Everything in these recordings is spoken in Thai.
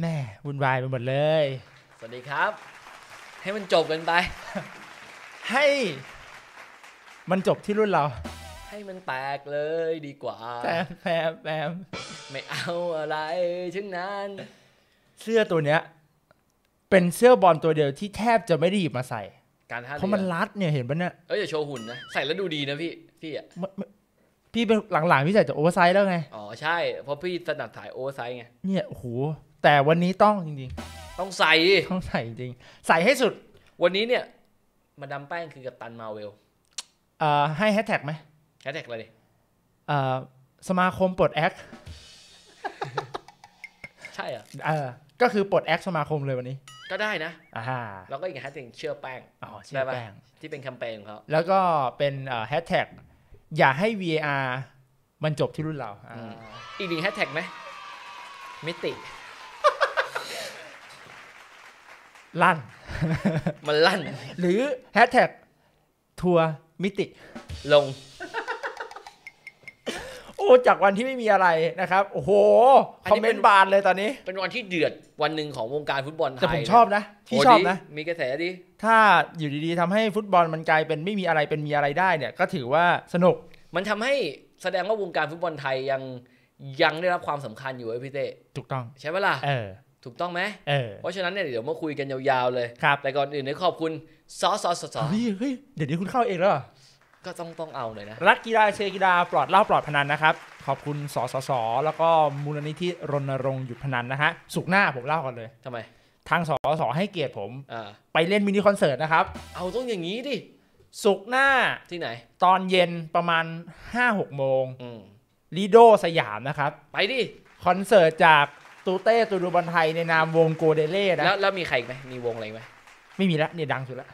แม่วุ่นวายไปหมดเลย สวัสดีครับ ให้มันจบกันไป ให้ มันจบที่รุ่นเรา ให้มันแตกเลยดีกว่าแปมแปมแปมไม่เอาอะไรช่งนั้น เสื้อตัวเนี้ยเป็นเสื้อบอลตัวเดียว ที่แทบจะไม่ได้หยิบมาใส่การท่าเพราะมันรัดเนี่ยเห็นปะเนี่ยเอออย่าโชว์หุ่นนะใส่แล้วดูดีนะพี่พี่อ่ะพี่เป็นหลังๆพี่ใส่แต่โอเวอร์ไซส์แล้วไงอ๋อใช่เพราะพี่ถนัดถ่ายโอเวอร์ไซส์ไงเนี่ยโอ้โหแต่วันนี้ต้องจริง ๆ ต้องใส่ ต้องใส่จริง ใส่ให้สุด วันนี้เนี่ย มาดามแป้งคือกับตันมาเวลเอ่อให้แฮชแท็กไหม แฮชแท็กอะไรดิเอ่อสมาคมปลดแอค ใช่อ่ะเออก็คือปลดแอคสมาคมเลยวันนี้ ก็ได้นะ อ่าฮะแล้วก็อีกแฮชแท็กเชื่อแป้ง อ๋อเชื่อแป้ง ที่เป็นแคมเปญของเขาแล้วก็เป็นแฮชแท็กอย่าให้ VAR มันจบที่รุ่นเราออีกหนึ่งแฮชแท็กไหมมิติลั่นมันลั่น หรือแฮชแท็กทัวร์มิติ ลง โอ้ จากวันที่ไม่มีอะไรนะครับ โอ้โหคอมเมนต์บานเลยตอนนี้ เป็นวันที่เดือดวันหนึ่งของวงการฟุตบอลไทยแต่ผมชอบนะ ที่ชอบนะ มีกระแสดิถ้าอยู่ดีๆทำให้ฟุตบอลมันกลายเป็นไม่มีอะไรเป็นมีอะไรได้เนี่ย ก็ถือว่าสนุก มันทำให้แสดงว่าวงการฟุตบอลไทยยังยังได้รับความสำคัญอยู่ไอ้พี่เต้ถูกต้อง ใช่ไหมล่ะเออถูกต้องไหมเพราะฉะนั้นเนี่ยเดี๋ยวมาคุยกันยาวๆเลยครับแต่ก่อนอื่นเนยขอบคุณซอสซอสซอสเฮ้ยเดี๋ยวนี้คุณเข้าเองแล้วก็ต้องต้องเอาหน่อยนะ รักกีฬาเชียร์กีฬาปลอดเล่าปลอดพนันนะครับ ขอบคุณสสสแล้วก็มูลนิธิรณรงค์หยุดพนันนะฮะสุกหน้าผมเล่าก่อนเลยทำไม ทางสสให้เกียรติผม ไปเล่น มินิคอนเสิร์ตนะครับ เอาต้องอย่างนี้ดิสุกหน้าที่ไหน ตอนเย็นประมาณ5้าหกโมงลีโดสยามนะครับ ไปดิ คอนเสิร์ตจากตูเต้ตูดูบอลไทยในนามวงโกเดเล่นะแล้ว แล้วมีใครไหมมีวงอะไรไหมไม่มีละเนี่ยดังสุดละ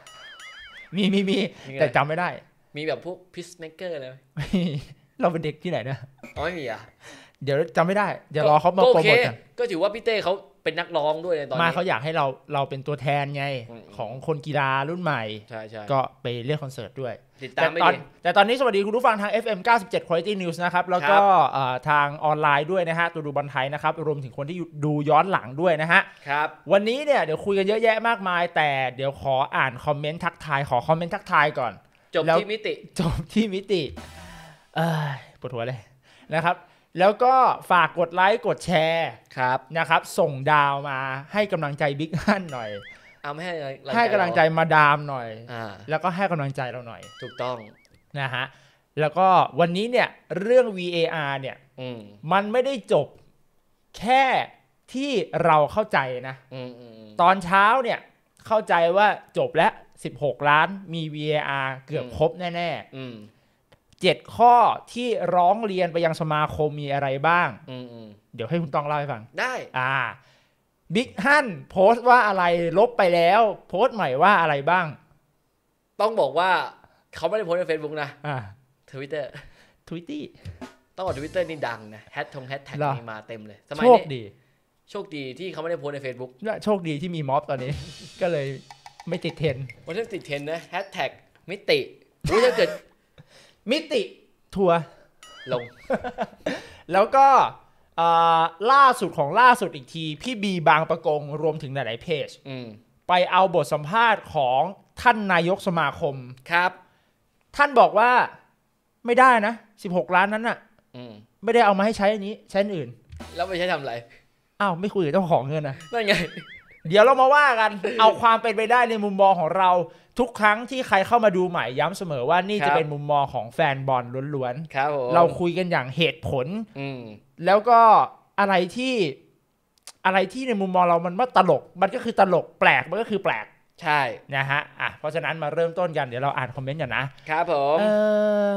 มีมีมีแต่จำไม่ได้ มีแบบพวกพิสเมเกอร์เลยเราเป็นเด็กที่ไหนเนี่ยอ๋อไม่มีอ่ะเดี๋ยวจำไม่ได้เดี๋ยวรอเขามาโปรโมทกันก็ถือว่าพี่เต้เขาเป็นนักร้องด้วยในตอนนี้มาเขาอยากให้เราเราเป็นตัวแทนไง ของคนกีฬารุ่นใหม่ใช่ใชก็ไปเลือกคอนเสิร์ตด้วยติดตามไปดีแต่ตอนนี้สวัสดีคุณผู้ฟังทาง FM 97 Quality News นะครับแล้วก็ทางออนไลน์ด้วยนะฮะตัวดูบอลไทยนะครับ รวมถึงคนที่ดูย้อนหลังด้วยนะฮะครับวันนี้เนี่ยเดี๋ยวคุยกันเยอะแยะมากมาย แต่เดี๋ยวขออ่านคอมเมนต์ทักทายขอคอมเมนต์ทักทายก่อนจบที่มิติจบที่มิติเอยปวดหัวเลยนะครับแล้วก็ฝากกดไลค์กดแชร์ครับนะครับ ส่งดาวมาให้กำลังใจบิ๊กฮั่นหน่อย เอาไม่ให้ให้กำลังใจมาดามหน่อยอแล้วก็ให้กำลังใจเราหน่อย ถูกต้อง นะฮะ แล้วก็วันนี้เนี่ยเรื่อง VAR เนี่ยมมันไม่ได้จบแค่ที่เราเข้าใจนะตอนเช้าเนี่ยเข้าใจว่าจบแล้ว 16 ล้านมี VAR เกือบครบแน่ ๆ7 ข้อที่ร้องเรียนไปยังสมาคมมีอะไรบ้าง อืเดี๋ยวให้คุณต้องเล่าให้ฟัง ได้ อ่าบิ๊กฮั่นโพสต์ว่าอะไรลบไปแล้ว โพสต์ใหม่ว่าอะไรบ้าง ต้องบอกว่า เขาไม่ได้โพสต์ใน Facebook นะทวิตเตอร์ทวิตตี้ต้องบอกิตเตอร์นี่ดังนะ แฮชทงแฮชแท็กมนี่มาเต็มเลย สมัยโชคนี้ดี โชคดีที่เขาไม่ได้โพสต์ใน Facebook โชคดีที่มีม็อบตอนนี้ ก็เลยไม่ติดเทรนด์วันนี้ติดเทรนด์นะแฮชแท็กมิติถ้าเกิดมิติทัวร์ลง แล้วก็ล่าสุดของล่าสุดอีกที พี่บีบางประกงรวมถึงหลายๆเพจไปเอาบทสัมภาษณ์ของท่านนายกสมาคมครับ ท่านบอกว่าไม่ได้นะสิบหกล้านนั้นน่ะไม่ได้เอามาให้ใช้อันนี้ ใช้อื่น แล้วไปใช้ทำอะไรอ้าวไม่คุยกับเจ้าของเงินนะนั่นไงเดี๋ยวเรามาว่ากันเอาความเป็นไปได้ในมุมมองของเราทุกครั้งที่ใครเข้ามาดูใหม่ย้ำเสมอว่า นี่จะเป็นมุมมองของแฟนบอลล้วนๆเราคุยกันอย่างเหตุผลแล้วก็อะไรที่อะไรที่ในมุมมองเรามันว่าตลก มันก็คือตลกแปลกมันก็คือแปลก ใช่นะฮะอ่ะเพราะฉะนั้นมาเริ่มต้นกันเดี๋ยวเราอ่านคอมเมนต์กันนะ ครับผมเออ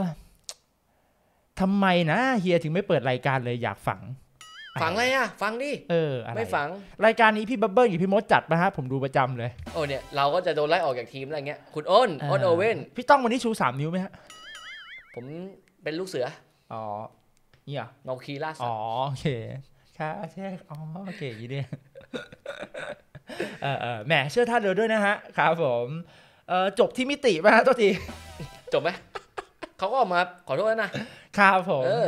ทำไมนะเฮียถึงไม่เปิดรายการเลยอยากฝังฝังอะไรอ่ะ ฟังดิเออไม่ฝังรายการนี้พี่บับเบิ้ลกับพี่มดจัดนะฮะ ผมดูประจำเลย โอ้เนี่ย เราก็จะโดนไล่ออกจากทีมอะไรเงี้ย คุณอ้นอ้นโอเว่นพี่ต้องวันนี้ชูสามนิ้วไหมฮะ ผมเป็นลูกเสือ อ๋อเนี่ยเงาคีล่าสัตว์อ๋อ โอเคค่ะใช่อ๋อ โอเคยี่เนี่ยเออเออแหมเชื่อท่านเลยด้วยนะฮะ ครับผมเออจบที่มิติไหมฮะตัวที จบไหมเขาก็ออกมาขอโทษนะครับผมเออ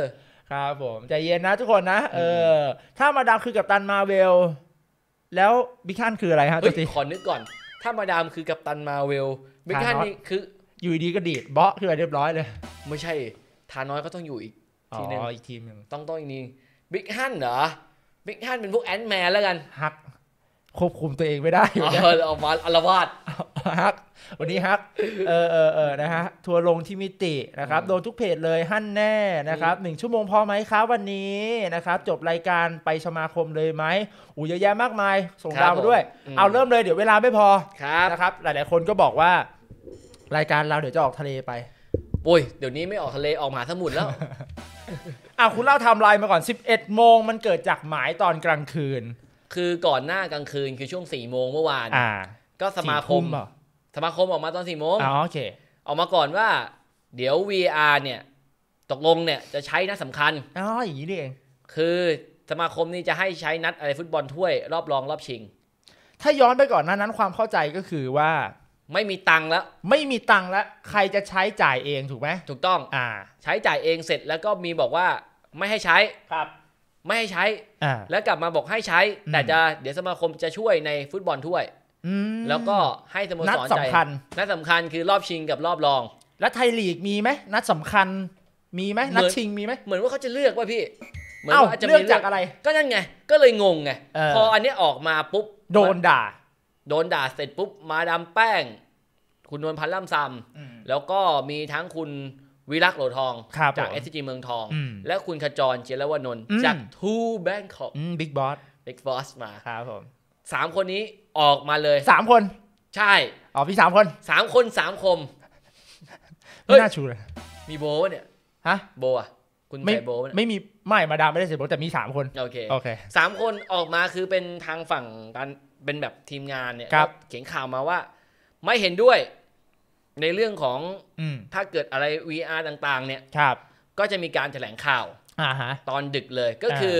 ครับผม ใจเย็นนะทุกคนนะเออ ถ้ามาดามคือกับตันมาเวล แล้วบิ๊กฮันคืออะไรฮะตัวทีขอนึกก่อน ถ้ามาดามคือกับตันมาเวลบิ๊กฮันนี่คืออยู่ดีก็ดีดเบาะขึ้นมาเรียบร้อยเลยไม่ใช่ทาน้อยก็ต้องอยู่อีกทีนึงอ๋ออีกทีนึงต้องต้องอีกนึงบิ๊กฮันเหรอบิ๊กฮันเป็นพวกแอนด์แมนแล้วกันฮักควบคุมตัวเองไม่ได้อยู่นะออกมาอารวาสฮักวันนี้ฮักเออเออเออนะฮะทัวลงที่มิตินะครับ โดนทุกเพจเลยหั่นแน่นะครับหนึ่งชั่วโมงพอไหมครับวันนี้นะครับ จบรายการไปสมาคมเลยไหมอูเยอะแยะมากมายส่งดาวมาด้วยเอาเริ่มเลยเดี๋ยวเวลาไม่พอนะครับหลาย ๆ คนก็บอกว่า รายการเราเดี๋ยวจะออกทะเลไปโอ้ยเดี๋ยวนี้ไม่ออกทะเลออกมาสมุทรแล้วอ่ะคุณเล่าทำลายมาก่อน 11 โมงมันเกิดจากหมายตอนกลางคืนคือก่อนหน้ากลางคืนคือช่วงสี่โมงเมื่อวานก็สมาคมสมาคมออกมาตอนสี่โมงอ๋อโอเค ออกมาก่อนว่า เดี๋ยว VR เนี่ย ตกลงเนี่ยจะใช้นัดสำคัญอ๋ออย่างนี้เอง คือสมาคมนี่จะให้ใช้นัดอะไรฟุตบอลถ้วยรอบรองรอบชิง ถ้าย้อนไปก่อนหน้านั้นความเข้าใจก็คือว่า ไม่มีตังค์แล้ว ไม่มีตังค์แล้ว ใครจะใช้จ่ายเองถูกไหมถูกต้องอ่า ใช้จ่ายเองเสร็จแล้วก็มีบอกว่าไม่ให้ใช้ครับไม่ให้ใช้ แล้วกลับมาบอกให้ใช้ แต่จะ เดี๋ยวสมาคมจะช่วยในฟุตบอลถ้วยแล้วก็ให้สโมสรนัดสำคัญ นัดสำคัญคือรอบชิงกับรอบรอง แล้วไทยลีกมีไหม นัดสำคัญ มีไหมนัดชิงมีไหม เหมือนว่าเขาจะเลือกว่าพี่เหมือนว่าจะเลือกจากอะไร ก็นั่นไง ก็เลยงงไง พออันนี้ออกมาปุ๊บ โดนด่า โดนด่าเสร็จปุ๊บ มาดามแป้ง คุณนวลพันธ์ล่ำซำแล้วก็มีทั้งคุณวิรักโหลทองจากเอสจีเมืองทองอและคุณขจรเจรวนนท์จากทูแบงค์ขอกบิ๊กบอสบิ๊กบอสมาครับผมสามคนนี้ออกมาเลยสามคนใช่อ๋อพี่สามคนสามคนสามคมเฮ้ไม่ยน่าชูเลยมีโบวเนี่ยฮะโบอ่ะคุณใส่โบวะ่ไม่มีไม่มาดามไม่ได้เสียบแต่มีสามคนโอเคโอเคสามคนออกมาคือเป็นทางฝั่งการเป็นแบบทีมงานเนี่ยเขียนข่าวมาว่า ไม่เห็นด้วยในเรื่องของถ้าเกิดอะไร VR ต่างๆ เนี่ยครับ ก็จะมีการแถลงข่าว ตอนดึกเลย ก็คือ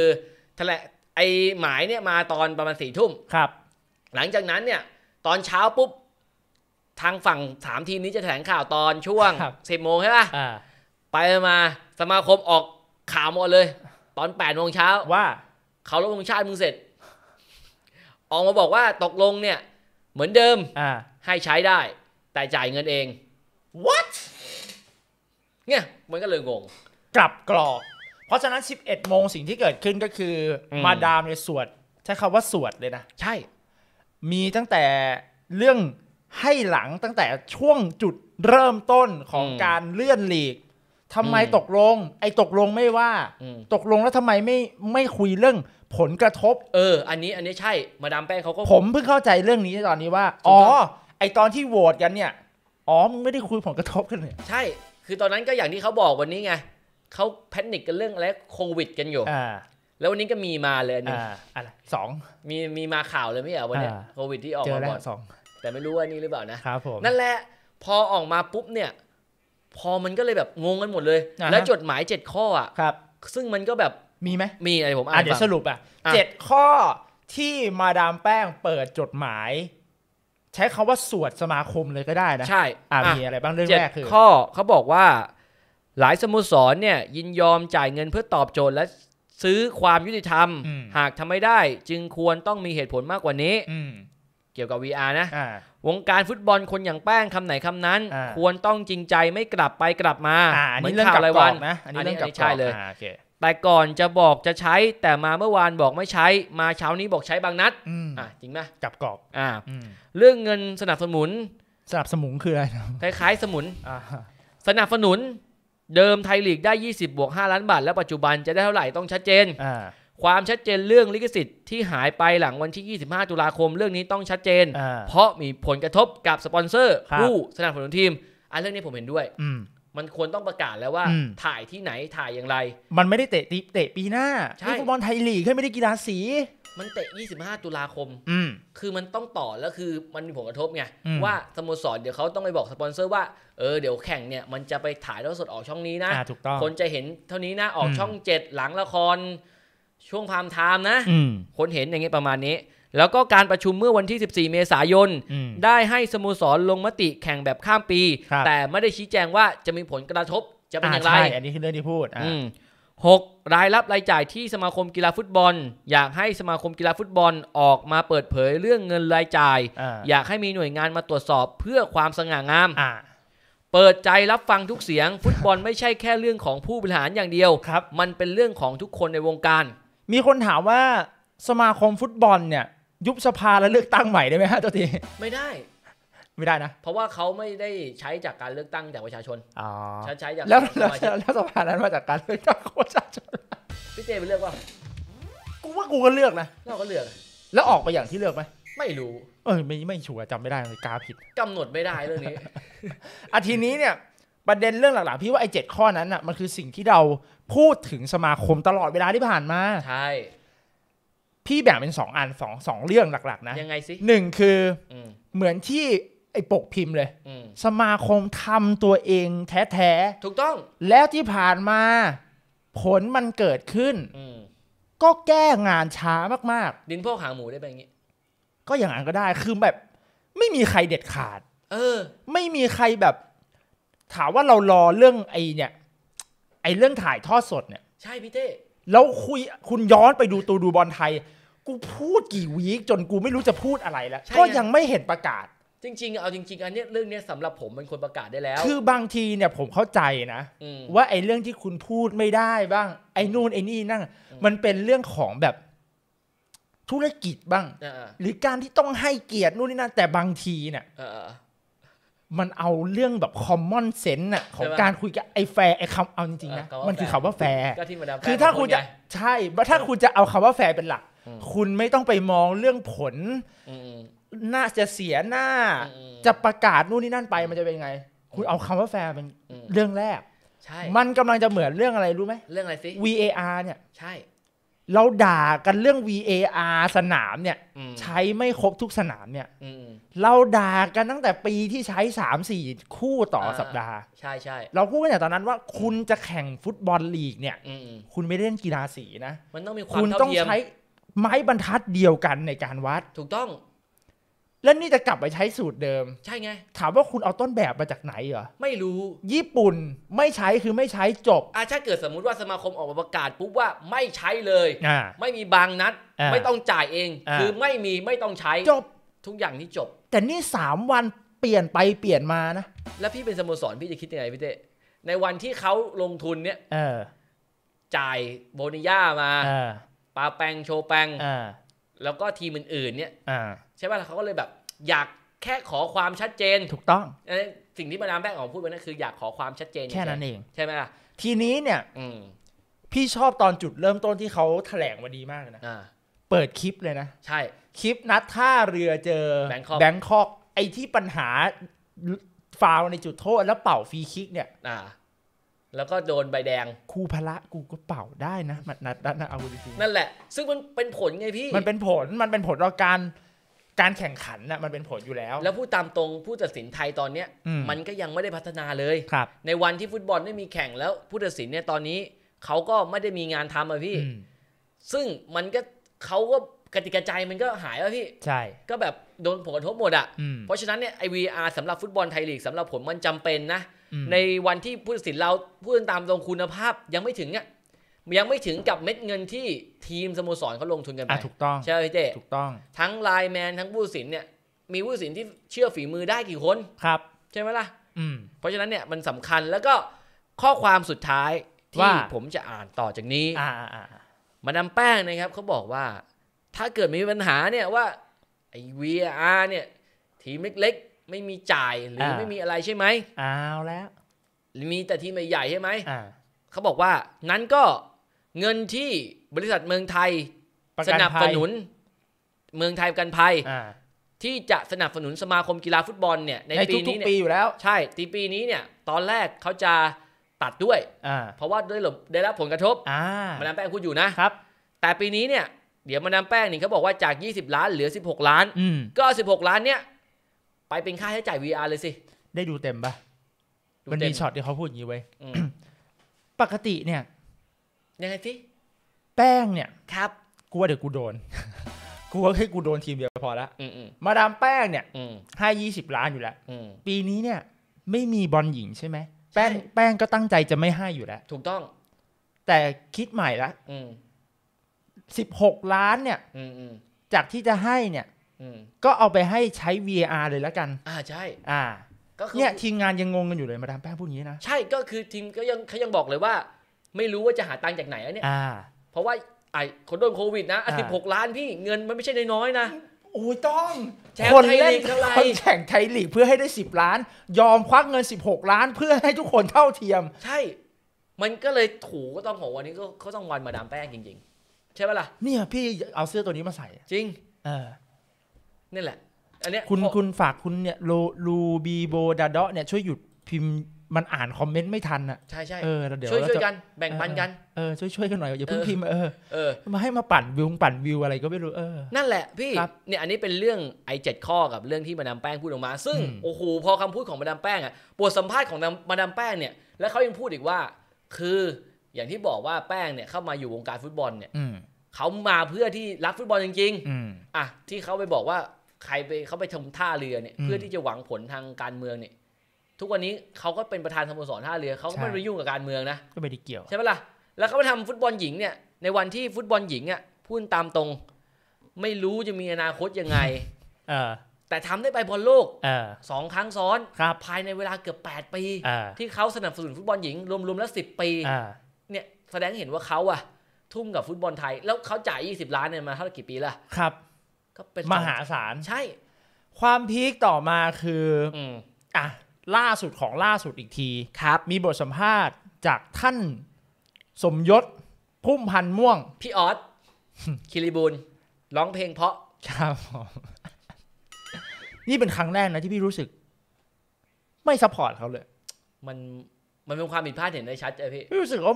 แถลงไอหมายเนี่ยมาตอนประมาณสี่ทุ่มครับ หลังจากนั้นเนี่ยตอนเช้าปุ๊บทางฝั่งสามทีมนี้จะแถลงข่าวตอนช่วงสิบโมงใช่ป่ะไปมาสมาคมออกข่าวหมดเลย ตอนแปดโมงเช้าว่าเขาลงชาติมึงเสร็จ ออกมาบอกว่าตกลงเนี่ยเหมือนเดิมให้ใช้ได้แต่จ่ายเงินเอง what เนี่ยมันก็เลยงงกลับกรอก เพราะฉะนั้น 11โมงสิ่งที่เกิดขึ้นก็คืออมมาดามเนี่ยสวด ใช้คำว่าสวดเลยนะ ใช่ มีตั้งแต่เรื่องให้หลังตั้งแต่ช่วงจุดเริ่มต้นของอการเลื่อนหลีกทำไมมตกลง ไอ้ตกลงไม่ว่า ตกลงแล้วทำไมไม่ไม่คุยเรื่อง ผลกระทบเออ อันนี้อันนี้ใช่ มาดามแป้งเขาก็ผมเพิ่งเข้าใจเรื่องนี้ตอนนี้ว่าออ๋อไอตอนที่โหวตกันเนี่ย อ๋อมึงไม่ได้คุยผลกระทบกันเลยใช่ คือตอนนั้นก็อย่างที่เขาบอกวันนี้ไงเขาแพนิคกันเรื่องอะไรโควิด กันอยู่อ่าแล้ววันนี้ก็มีมาเลยอันนึงอ่าอะไรสองมีมีมาข่าวเลยไม่เหรอวันเนี้ยโควิดที่ออกมาก่อนสองแต่ไม่รู้ว่านี่หรือเปล่านะครับผมนั่นแหละ พอออกมาปุ๊บเนี่ย พอมันก็เลยแบบงงกันหมดเลย แล้วจดหมายเจ็ดข้ออ่ะ ครับ ซึ่งมันก็แบบ มีไหมมีอะไรผมอ่านเดี๋ยวสรุปอ่ะอ่ะเจ็ดข้อที่มาดามแป้งเปิดจดหมายใช้คาว่าสวดสมาคมเลยก็ได้นะใช่อ่ามีอะไรบ้างเรื่องแรกคือข้อเขาบอกว่า หลายสโมสรเนี่ยยินยอมจ่ายเงินเพื่อตอบโจทย์และซื้อความยุติธรรม หากทำไม่ได้ จึงควรต้องมีเหตุผลมากกว่านี้เกี่ยวกับ VR นะะวงการฟุตบอลคนอย่างแป้งคำไหนคำนั้น ควรต้องจริงใจไม่กลับไปกลับมาเหมือนข่าวรายวันนะ อันนี้เรื่องกับใช่เลยแต่ก่อนจะบอกจะใช้แต่มาเมื่อวานบอกไม่ใช้มาเช้านี้บอกใช้บางนัดอ่าจริงไหมจับกรอบอ่าเรื่องเงินสนับสนุนสนับสมุนคืออะไรคล้ายๆ สมุน สนับสนุน เดิมไทยลีกได้20บวก5ล้านบาทแล้วปัจจุบันจะได้เท่าไหร่ต้องชัดเจนความชัดเจนเรื่องลิขสิทธิ์ที่หายไปหลังวันที่ 25 ตุลาคมเรื่องนี้ต้องชัดเจนเพราะมีผลกระทบกับสปอนเซอร์ผู้สนับสนุนทีมอันเรื่องนี้ผมเห็นด้วยมันควรต้องประกาศแล้วว่า ถ่ายที่ไหนถ่ายอย่างไร มันไม่ได้เตะเตะปีหน้าที่ฟุตบอลไทยลีกไม่ได้กีฬาสี มันเตะ 25 ตุลาคมคือมันต้องต่อแล้วคือมันมีผลกระทบไงว่าสโมสรเดี๋ยวเขาต้องไปบอกสปอนเซอร์ว่าเออเดี๋ยวแข่งเนี่ยมันจะไปถ่ายแล้วสดออกช่องนี้นะคนจะเห็นเท่านี้นะออกช่องเจ็ดหลังละคร ช่วงพามไทม์นะคนเห็นอย่างเงี้ยประมาณนี้แล้วก็การประชุมเมื่อวันที่ 14 เมษายน ได้ให้สโมสรลงมติแข่งแบบข้ามปี แต่ไม่ได้ชี้แจงว่าจะมีผลกระทบจะเป็นอย่างไรอันนี้คือเรื่องที่พูดหกรายรับรายจ่ายที่สมาคมกีฬาฟุตบอล อยากให้สมาคมกีฬาฟุตบอลออกมาเปิดเผยเรื่องเงินรายจ่ายออยากให้มีหน่วยงานมาตรวจสอบเพื่อความสง่างาม เปิดใจรับฟังทุกเสียง ฟุตบอลไม่ใช่แค่เรื่องของผู้บริหารอย่างเดียวครับมันเป็นเรื่องของทุกคนในวงการ มีคนถามว่าสมาคมฟุตบอลเนี่ยยุบสภาแล้วเลือกตั้งใหม่ได้ไหมฮะเจ้าทีไม่ได้ ไม่ได้นะเพราะว่าเขาไม่ได้ใช้จากการเลือกตั้งจากประชาชนอ๋อใช้ใช้จากแล้วแล้วแล้วสภานั้นมาจากการเลือกตั้งของประชาชนพี่เจไปเลือกว่ากูว่ากูก็เลือกนะเราก็เลือกแล้วออกไปอย่างที่เลือกไหมไม่รู้ เออไม่ไม่ชัวร์จำไม่ได้กาผิดกำหนดไม่ได้เรื่องนี้อาทีนี้เนี่ยประเด็นเรื่องหลักๆพี่ว่าไอ้เจ็ดข้อนั้นอ่ะมันคือสิ่งที่เราพูดถึงสมาคมตลอดเวลาที่ผ่านมาใช่พี่แบ่งเป็นสองอันสองสองเรื่องหลัก ๆ นะยังไงสิหนึ่งคือเหมือนที่ไอ้ปกพิมพ์เลยสมาคมทำตัวเองแท้ ๆ ถูกต้อง แล้วที่ผ่านมาผลมันเกิดขึ้นก็แก้งานช้ามาก ๆ ดินพวกหางหมูได้แบบนี้ก็อย่างนั้นก็ได้คือแบบ ไม่มีใครเด็ดขาด เออ ไม่มีใครแบบ ถามว่าเรารอเรื่องไอ้เนี่ย ไอ้เรื่องถ่ายทอดสดเนี่ย ใช่พี่เต้แล้วคุยคุณย้อนไปดูตูดูบอลไทย กูพูดกี่วีคจนกูไม่รู้จะพูดอะไรแล้วก็ยังไม่เห็นประกาศ จริงๆ เอาจริง ๆอันเนี้ยเรื่องเนี้ยสำหรับผมมันควรประกาศได้แล้ว คือบางทีเนี่ยผมเข้าใจนะว่าไอ้เรื่องที่คุณพูดไม่ได้บ้างไอ้นู่นไอ้นี่นั่งมันเป็นเรื่องของแบบ ธุรกิจบ้าง หรือการที่ต้องให้เกียรตินู่นนี่นั่น แต่บางทีเนี่ยมันเอาเรื่องแบบคอมมอนเซนส์อะของการคุยกับไอ้แฟร์ไอ้คำเอาจริงๆนะมันคือคำว่าแฟร์คือถ้าคุณจะใช่ถ้าคุณจะเอาคำว่าแฟร์เป็นหลัก คุณไม่ต้องไปมองเรื่องผลน่าจะเสียหน้า จะประกาศนู่นนี่นั่นไปมันจะเป็นไง คุณเอาคำว่าแฟร์เป็นเรื่องแรกใช่มันกำลังจะเหมือนเรื่องอะไรรู้ไหมเรื่องอะไรสิ VAR เนี่ยใช่เราด่ากันเรื่อง VAR สนามเนี่ยใช้ไม่ครบทุกสนามเนี่ยเราด่ากันตั้งแต่ปีที่ใช้สามสี่คู่ต่อสัปดาห์ใช่ใช่เราพูดกันอย่างตอนนั้นว่าคุณจะแข่งฟุตบอลลีกเนี่ยคุณไม่เล่นกีฬาสีนะมันต้องมีความคุณต้องใช้ไม้บรรทัดเดียวกันในการวัด ถูกต้องแล้วนี่จะกลับไปใช้สูตรเดิม ใช่ไงถามว่าคุณเอาต้นแบบมาจากไหนเหรอไม่รู้ญี่ปุ่น ไม่ใช้คือไม่ใช้จบอาชถ้าเกิดสมมุติว่าสมาคมออกมาประกาศปุ๊บ ว่าไม่ใช้เลย ไม่มีบางนัด ไม่ต้องจ่ายเองอคือไม่มีไม่ต้องใช้จบทุกอย่างนี่จบ แต่นี่สามวันเปลี่ยนไปเปลี่ยนมานะแล้วพี่เป็นสโมสรพี่จะคิดยังไงพี่เต้ในวันที่เขาลงทุนเนี่ยจ่ายโบนิย่ามาปาแปงโชแปงแล้วก็ทีมอื่นๆเนี่ยใช่ป่ะ เขาก็เลยแบบ อยากแค่ขอความชัดเจนถูกต้องสิ่งที่มาดามแป้งออกพูดไปนั่นคืออยากขอความชัดเจน แค่นั้นเอง ใช่ไหมล่ะ ทีนี้เนี่ยอืพี่ชอบตอนจุดเริ่มต้นที่เขาแถลงมาดีมากนะเปิดคลิปเลยนะ ใช่ คลิปนัดท่าเรือเจอแบงคอกคอก ไอ้ที่ปัญหา ฟาวในจุดโทษแล้วเป่าฟรีคิกเนี่ยอ่าแล้วก็โดนใบแดงครูพละ กูก็เป่าได้นะมันนัดนัดนะเอาจริงนั่นแหละ ซึ่งมันเป็นผลไงพี่มันเป็นผลมันเป็นผลต่อการการแข่งขันนะ่ะมันเป็นผลอยู่แล้ว แล้วพูดตามตรงผู้ตัดสินไทยตอนเนี้ยมันก็ยังไม่ได้พัฒนาเลย ในวันที่ฟุตบอลไม่มีแข่งแล้วผู้ตัดสินเนี่ยตอนนี้เขาก็ไม่ได้มีงานทำอะพี่ ซึ่งมันก็เขาก็กติกาใจมันก็หายแล้วพี่ ใช่ ก็แบบโดนผลกระทบหมดอะ่ะเพราะฉะนั้นเนี่ยไอวีอาร์สำหรับฟุตบอลไทยลีกสำหรับผมมันจำเป็นนะ ในวันที่ผู้ตัดสินเราพูดตามตรงคุณภาพยังไม่ถึงอี่ะยังไม่ถึงกับเม็ดเงินที่ทีมสโมสรเขาลงทุนกันไป ถูกต้องใช่ไหมพี่เจ้ถูกต้อง ทั้งไลแมนทั้งผู้สินเนี่ย มีผู้สินที่เชื่อฝีมือได้กี่คน ครับ ใช่ไหมล่ะ อืม เพราะฉะนั้นเนี่ยมันสำคัญแล้วก็ข้อความสุดท้าย ที่ผมจะอ่านต่อจากนี้ มาดามแป้งนะครับเขาบอกว่า ถ้าเกิดมีปัญหาเนี่ยว่า ไอ้ v r เนี่ยทีมเล็กๆไม่มีจ่ายหรือไม่มีอะไรใช่ไหมอ้าวแล้ว มีแต่ทีมใหญ่ใช่ไหม เขาบอกว่านั้นก็เงินที่บริษัทเมืองไทย สนับสนุน เมืองไทยกันภัยที่จะสนับสนุนสมาคมกีฬาฟุตบอล เนี่ยในปีนี้เนี่ยปีอยู่แล้วใช่ตีปีนี้เนี่ยตอนแรกเขาจะตัดด้วยเพราะว่าได้ได้รับผลกระทบมาดามแป้งพูดอยู่นะครับแต่ปีนี้เนี่ย เดี๋ยวมาดามแป้งนี่เขาบอกว่าจาก 20 ล้าน เหลือ 16 ล้านก็ 16 ล้านเนี่ย ไปเป็นค่าใช้จ่าย VR เลยสิ ได้ดูเต็มปะมันมีช็อตที่เขาพูดอย่างนี้ไว้ปกติเนี่ยยังไงสิแป้งเนี่ย ครับกูว่าเดี๋ยวกูโดนกูว่าแค่กูโดนทีมเดียวพอละมาดามแป้งเนี่ยให้ยี่สิบล้านอยู่แล้วปีนี้เนี่ย ไม่มีบอลหญิงใช่ไหมแป้งแป้งก็ตั้งใจจะไม่ให้อยู่แล้วถูกต้อง แต่คิดใหม่ละสิบหกล้านเนี่ยจากที่จะให้เนี่ยก็เอาไปให้ใช้ v r เลยแล้วกัน อ่าใช่ อ่า ก็เนี่ย ทีมงานยังงงกันอยู่เลยมาดามแป้งพูดอย่างนี้นะใช่ก็คือทีมก็ยังเขายังบอกเลยว่าไม่รู้ว่าจะหาตังค์จากไหนอันเนี่ยเพราะว่าไอ้คนโดนโควิดนะสิบหกล้านพี่ เงินมันไม่ใช่น้อยๆนะโอ้ยต้องคนเล่นคนแข่งไทยลีกเพื่อให้ได้สิบล้าน ยอมควักเงินสิบหกล้านเพื่อให้ทุกคนเท่าเทียม ใช่ มันก็เลยถูก็ต้องของวันนี้ก็เขาต้องวันมาดามแป้งจริง ๆ ใช่ไหมล่ะ เนี่ย พี่เอาเสื้อตัวนี้มาใส่ จริง เออนี่แหละ อันเนี้ยคุณคุณฝากคุณเนี่ยโลลูบีโบดาดอเนี่ยช่วยหยุดพิมพ์มันอ่านคอมเมนต์ไม่ทันอ่ะใช่ใช่เออเดี๋ยวช่วยช่วยกันแบ่งปันกันเออช่วยช่วยกันหน่อยอย่าเพิ่งพิมพ์เออเออมาให้มาปั่นวิวปั่นวิวอะไรก็ไม่รู้เออนั่นแหละพี่เนี่ยอันนี้เป็นเรื่องไอ้เจ็ดข้อกับเรื่องที่มาดามแป้งพูดออกมาซึ่งโอ้โหพอคำพูดของมาดามแป้งอ่ะบทสัมภาษณ์ของมาดามแป้งเนี่ย แล้วเขายังพูดอีกว่าคือ อย่างที่บอกว่าแป้งเนี่ยเข้ามาอยู่วงการฟุตบอลเนี่ยเขามาเพื่อที่รักฟุตบอลจริงๆอ่ะที่เขาไปบอกว่าใครไปเขาไปทำท่าเรือเนี่ยเพื่อที่จะหวังผลทางการเมืองเนี่ยทุกวันนี้เขาก็เป็นประธานสโมสรท่าเรือ เขาก็ไม่ไปยุ่งกับการเมืองนะ ก็ไม่ได้เกี่ยว ใช่ไหมล่ะ แล้วเขาไปทำฟุตบอลหญิงเนี่ยในวันที่ฟุตบอลหญิงอ่ะพูดตามตรง ไม่รู้จะมีอนาคตยังไงเออแต่ทำได้ไปบอลโลกสองครั้งซ้อนภายในเวลาเกือบ8ปี ที่เขาสนับสนุนฟุตบอลหญิงรวมๆแล้ว1บปีเนี่ย แสดงเห็นว่าเขาอะทุ่มกับฟุตบอลไทย แล้วเขาจ่าย20ล้านเนี่ยมาเท่ากี่ปีละครับ ก็เป็นมหาศาลใช่ความพีคต่อมาคืออ่ะล่าสุดของล่าสุดอีกทีครับ มีบทสัมภาษณ์จากท่าน สมยศพุ่มพันม่วง พี่ออสคิริบูลร้องเพลงเพราะครับมนี่เป็นครั้งแรกนะที่พี่รู้สึก ไม่ซัพพอร์ตเขาเลย มันมันเป็นความผิดพลาดเห็นได้ชัดจ้ะพี่พี่รู้สึกว่า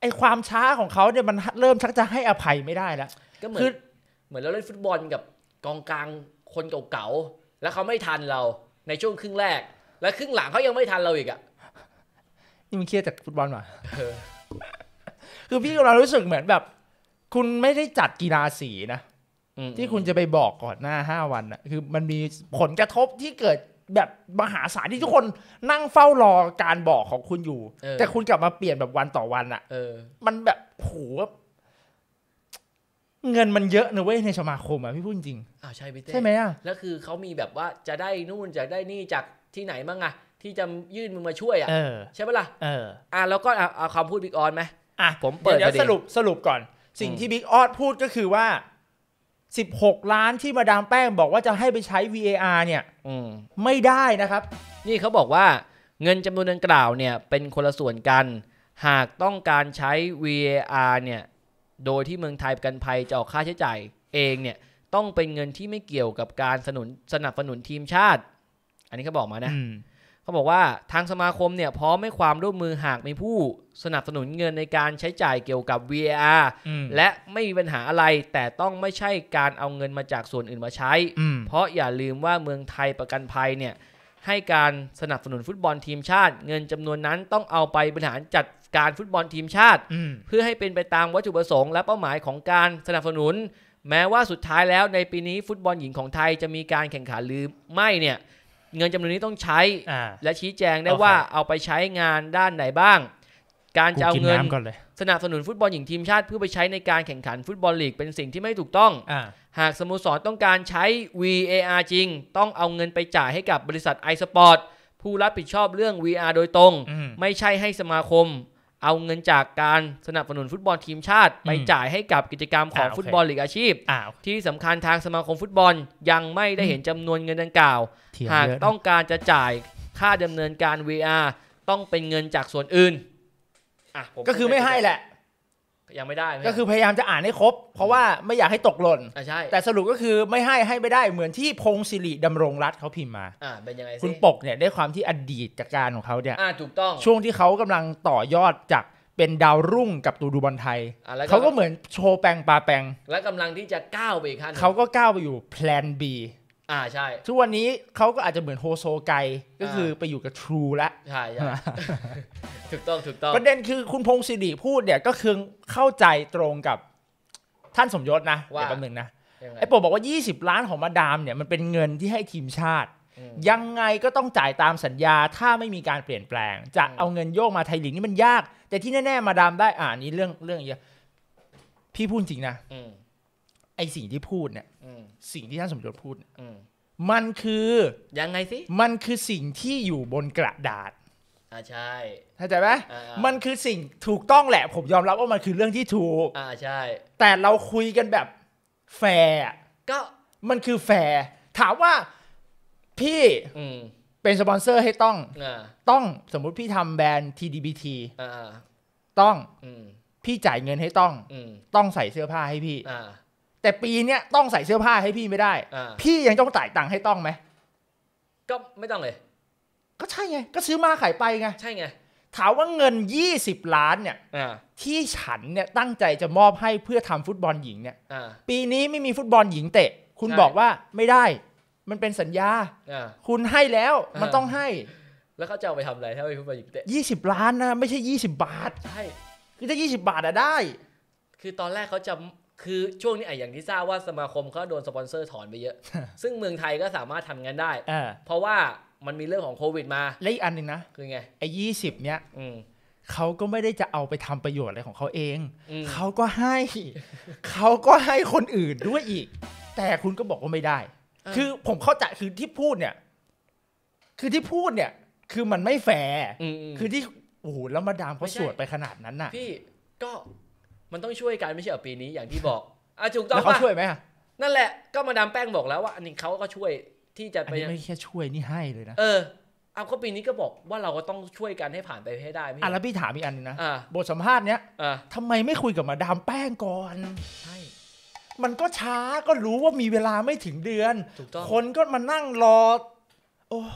ไอความช้าของเขาเนี่ยมันเริ่มชักจะให้อภัยไม่ได้แล้วก็เหมือนเหมือนเราเล่นฟุตบอลกับกองกลางคนเก่าๆแล้วเขาไม่ทันเราในช่วงครึ่งแรก และครึ่งหลังเขายังไม่ทันเราอีกอ่ะนี่มันเครียดจากฟุตบอลว่ะคือพี่กำลังรู้สึกเหมือนแบบ คุณไม่ได้จัดกีฬาสีนะที่คุณจะไปบอกก่อนหน้าห้าวันอะคือมันมีผลกระทบที่เกิดแบบมหาศาลที่ทุกคนนั่งเฝ้ารอการบอกของคุณอยู่ แต่คุณกลับมาเปลี่ยนแบบวันต่อวันอะมันแบบโหเงินมันเยอะนะเว้ยในสมาคมอ่ะพี่พูดจริงอ้าวใช่พี่เต้ใช่ไหมอ่ะแล้วคือเขามีแบบว่าจะได้นู่นจะได้นี่จากที่ไหนบ้างอ่ะ ที่จะยื่นมือมาช่วยอ่ะใช่ปะล่ะเอออ่ะแล้วก็เอาคำพูดบิ๊กออสไหมอ่ะผมเปิดเดี๋ยวสรุปสรุปก่อน สิ่งที่บิ๊กออสพูดก็คือว่าสิบหกล้านที่มาดามแป้งบอกว่าจะให้ไปใช้ VAR เนี่ยมไม่ได้นะครับ นี่เขาบอกว่าเงินจำนวนดังกล่าวเนี่ย เป็นคนละส่วนกัน หากต้องการใช้ VAR เนี่ยโดยที่เมืองไทยประกันภัยจะออกค่าใช้จ่ายเองเนี่ยต้องเป็นเงินที่ไม่เกี่ยวกับการสนุนสนับสนุนทีมชาติ อันนี้เขาบอกมานะเขาบอกว่าทางสมาคมเนี่ยพร้อมให้ความร่วมมือหากมีผู้สนับสนุนเงินในการใช้จ่ายเกี่ยวกับ VAR และไม่มีปัญหาอะไร แต่ต้องไม่ใช่การเอาเงินมาจากส่วนอื่นมาใช้ เพราะอย่าลืมว่าเมืองไทยประกันภัยเนี่ยให้การสนับสนุนฟุตบอลทีมชาติเงินจำนวนนั้นต้องเอาไปบริหารจัดการฟุตบอลทีมชาติเพื่อให้เป็นไปตามวัตถุประสงค์และเป้าหมายของการสนับสนุน แม้ว่าสุดท้ายแล้วในปีนี้ฟุตบอลหญิงของไทยจะมีการแข่งขันหรือไม่เนี่ยเงินจำนวนนี้ต้องใช้ และชี้แจงได้ว่าเอาไปใช้งานด้านไหนบ้าง การจะเอาเงินสนับสนุนฟุตบอลหญิงทีมชาติ เพื่อไปใช้ในการแข่งขันฟุตบอลลีกเป็นสิ่งที่ไม่ถูกต้องหากสโมสรต้องการใช้ VAR จริง ต้องเอาเงินไปจ่ายให้กับบริษัทไอสปอร์ตผู้รับผิดชอบเรื่อง VR โดยตรงไม่ใช่ให้สมาคมเอาเงินจากการสนับสนุนฟุตบอลทีมชาติ ไปจ่ายให้กับกิจกรรมของฟุตบอลลีกอาชีพ ที่สำคัญทางสมาคมฟุตบอลยังไม่ได้เห็นจำนวนเงินดังกล่าว หากต้องการจะจ่ายค่าดำเนินการ VR ต้องเป็นเงินจากส่วนอื่น ก็คือไม่ให้แหละยังไม่ได้ก็คือพยายามจะอ่านให้ครบ เพราะว่าไม่อยากให้ตกหล่นใช่แต่สรุปก็คือไม่ให้ให้ไม่ได้เหมือนที่พงศิริดำรงรัตเขาพิมพ์มาอ่าเป็นยังไงคุณปกเนี่ยได้ความที่อดีตจากการของเขาเนี่ยอ่าถูกต้อง ช่วงที่เขากำลังต่อยอดจากเป็นดาวรุ่งกับตูดูบอลไทยเขาก็เหมือนโชว์แปงปลาแปงและกำลังที่จะก้าวไปอีกขั้นเขาก็ก้าวไปอยู่แพลน B อ่าใช่ทุกวันนี้เขาก็อาจจะเหมือนโฮโซไก ก็คือไปอยู่กับทรูละใช่ใช่ถูกต้องถูกต้อง ประเด็นคือคุณพงศิริพูดเนี่ยก็คือเข้าใจตรงกับท่านสมยศนะเดี๋ยวแป๊บนึงนะ ไอ้ปอบอกว่า 20 ล้านของมาดามเนี่ย มันเป็นเงินที่ให้ทีมชาติ ยังไงก็ต้องจ่ายตามสัญญา ถ้าไม่มีการเปลี่ยนแปลง จะเอาเงินโยกมาไทยลีกนี่มันยาก แต่ที่แน่ ๆ มาดามได้อ่านี้เรื่องเรื่องเยอะพี่พูดจริงนะไอสิ่งที่พูดเนี่ยสิ่งที่ท่านสมยศพูดมันคือ ยังไงสิมันคือสิ่งที่อยู่บนกระดาษอ่าใช่เข้าใจไหมมันคือสิ่งถูกต้องแหละผมยอมรับว่ามันคือเรื่องที่ถูกอ่าใช่ แต่เราคุยกันแบบแฟร์ก็มันคือแฟร์ถามว่าพี่เป็นสปอนเซอร์ ให้ต้อง ต้องสมมุติพี่ทำแบรนด์ TDBT ต้องพี่จ่ายเงินให้ต้องต้องใส่เสื้อผ้าให้พี่แต่ปีเนี้ยต้องใส่เสื้อผ้าให้พี่ไม่ได้ พี่ยังต้องจ่ายตังค์ให้ต้องไหมก็ไม่ต้องเลย ก็ใช่ไง ก็ซื้อมาขายไปไง ใช่ไง ถามว่าเงินยี่สิบล้านเนี่ยอที่ฉันเนี่ยตั้งใจจะมอบให้เพื่อทำฟุตบอลหญิงเนี่ยอปีนี้ไม่มีฟุตบอลหญิงเตะ คุณบอกว่าไม่ได้ มันเป็นสัญญาอคุณให้แล้วมันต้องให้ แล้วเขาจะเอาไปทำอะไรถ้าไปฟุตบอลหญิงเตะยี่สิบล้านนะ ไม่ใช่ยี่สิบาท ใช่คือถ้ายี่ิบบาทอะได้ คือตอนแรกเขาจะคือช่วงนี้ออย่างที่ทราบว่าสมาคมเขาโดนสปอนเซอร์ถอนไปเยอะ ซึ่งเมืองไทยก็สามารถทำงานได้เพราะว่ามันมีเรื่องของโควิดมาและอีกอันหนึ่งนะคือไงไอ้ยี่สิบเนี้ยเขาก็ไม่ได้จะเอาไปทำประโยชน์อะไรของเขาเองเขาก็ให้เขาก็ให้คนอื่นด้วยอีก แต่คุณก็บอกว่าไม่ได้ คือผมเข้าใจคือที่พูดเนี่ย คือที่พูดเนี่ย คือมันไม่แฟร์คือที่โอ้โหแล้วมาดามเขาสวดไปขนาดนั้นน่ะพี่ก็มันต้องช่วยกันไม่ใช่เหรอปีนี้อย่างที่บอกอ่ะถูกต้องาปะช่วยไหมะนั่นแหละก็มาดามแป้งบอกแล้วว่าอันนี้เขาก็ช่วยที่จะอันไปนี้ไม่แค่ช่วยนี่ให้เลยนะเออ เอาก็ปีนี้ก็บอกว่าเราก็ต้องช่วยกันให้ผ่านไปให้ได้ไม่ใช่อ่ะรแล้วพี่ถามอีกอันนึงนะ บทสัมภาษณ์เนี้ยอาทำไมไม่คุยกับมาดามแป้งก่อนใช่มันก็ช้าก็รู้ว่ามีเวลาไม่ถึงเดือนถูกต้องคนก็มานั่งรอโอ้ย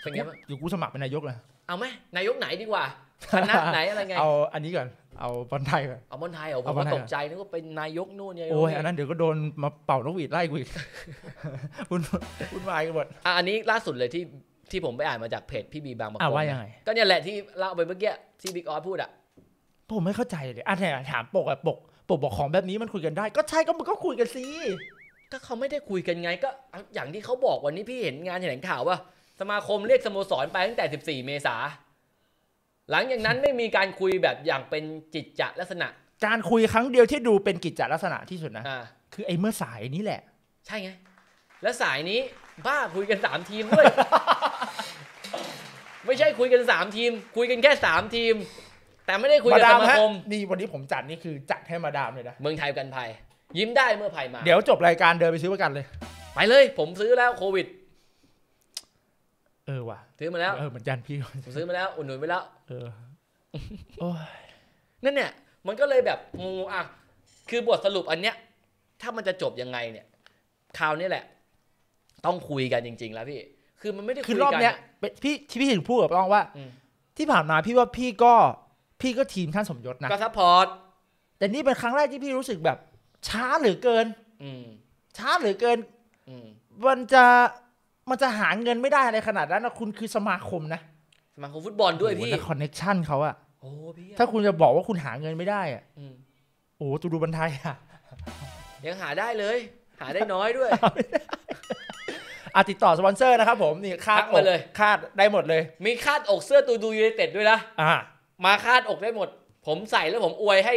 อย่างเงี้ยอยู่กูสมัครเป็นนายกเลย เอาไหมนายกไหนดีกว่าคณะไหนอะไรไงเอาอันนี้ก่อนเอาบอลไทย่เอาบอลไทยเหรอผมก็ตกใจนึกว่าเป็นนายกนู่นไงโอ้ยอันนั้นเดี๋ยวก็โดนมาเป่านกหวีดไล่กูอีกวุ่นวุ่นวายกันหมดอันนี้ล่าสุดเลยที่ที่ผมไปอ่านมาจากเพจพี่บีบางบอกว่ายังไงก็เนี่ยแหละที่เล่าไปเมื่อกี้ที่บิ๊กออสพูดอ่ะ ผมไม่เข้าใจเลยอ่ะน่ถามปกอ่ะปกปก บอกของแบบนี้มันคุยกันได้ ก็ใช่ก็มันก็คุยกันสิก็เขาไม่ได้คุยกันไง ก็อย่างที่เขาบอกวันนี้พี่เห็นงานแถลงข่าวว่าสมาคมเรียกสโมสรไปตั้งแต่ 14 เมษาหลังจากนั้น ไม่มีการคุยแบบอย่างเป็นจิตจะลักษณะ การคุยครั้งเดียวที่ดูเป็นกิจจลักษณะที่สุดนะ คือไอ้เมื่อสายนี้แหละ ใช่ไงแล้วสายนี้บ้าคุยกันสามทีมด้วยไม่ใช่คุยกันสามทีม คุยกันแค่สามทีม แต่ไม่ได้คุยกับสมาฮะคมนี่วันนี้ผมจัดนี่คือจัดให้มาดามเลยนะเมืองไทยกันภัยยิ้มได้เมื่อภัยมาเดี๋ยวจบรายการเดินไปซื้อประกันเลยไปเลย ผมซื้อแล้วโควิดเออว่ะซื้อมาแล้วเออเหมือนยันพี่ซื้อมาแล้วอุดหนุนไปแล้วเออโอ้ยนั่นเนี่ย มันก็เลยแบบงูอ่ะ คือบทสรุปอันเนี้ยถ้ามันจะจบยังไงเนี่ย คราวนี้แหละ ต้องคุยกันจริง ๆ แล้วพี่ คือมันไม่ได้คือรอบเนี้ยพี่ที่พี่ถึงพูดกับต้องว่าที่ผ่านมาพี่ว่าพี่ก็ พี่ก็ทีมท่านสมยศนะก็ซัพพอร์ตแต่นี่เป็นครั้งแรกที่พี่รู้สึกแบบช้าเหลือเกิน อืช้าเหลือเกินมันจะมันจะหาเงินไม่ได้อะไรขนาดนั้นนะคุณคือสมาคมนะสมาคมฟุตบอล ด้วยพี่คอนเน็ชันเขาอะโอ้พี่ถ้าคุณจะบอกว่าคุณหาเงินไม่ได้อะโอ้ตูดูบันไทยอะยังหาได้เลย หาได้น้อยด้วยอาติดต่อสปอนเซอร์นะครับผมนี่คาดมาเลยคาดได้หมดเลย มีคาดอกเสื้อตูดูยูไนเต็ดด้วยนะอ่ามาคาดอกได้หมด ผมใส่แล้วผมอวยให้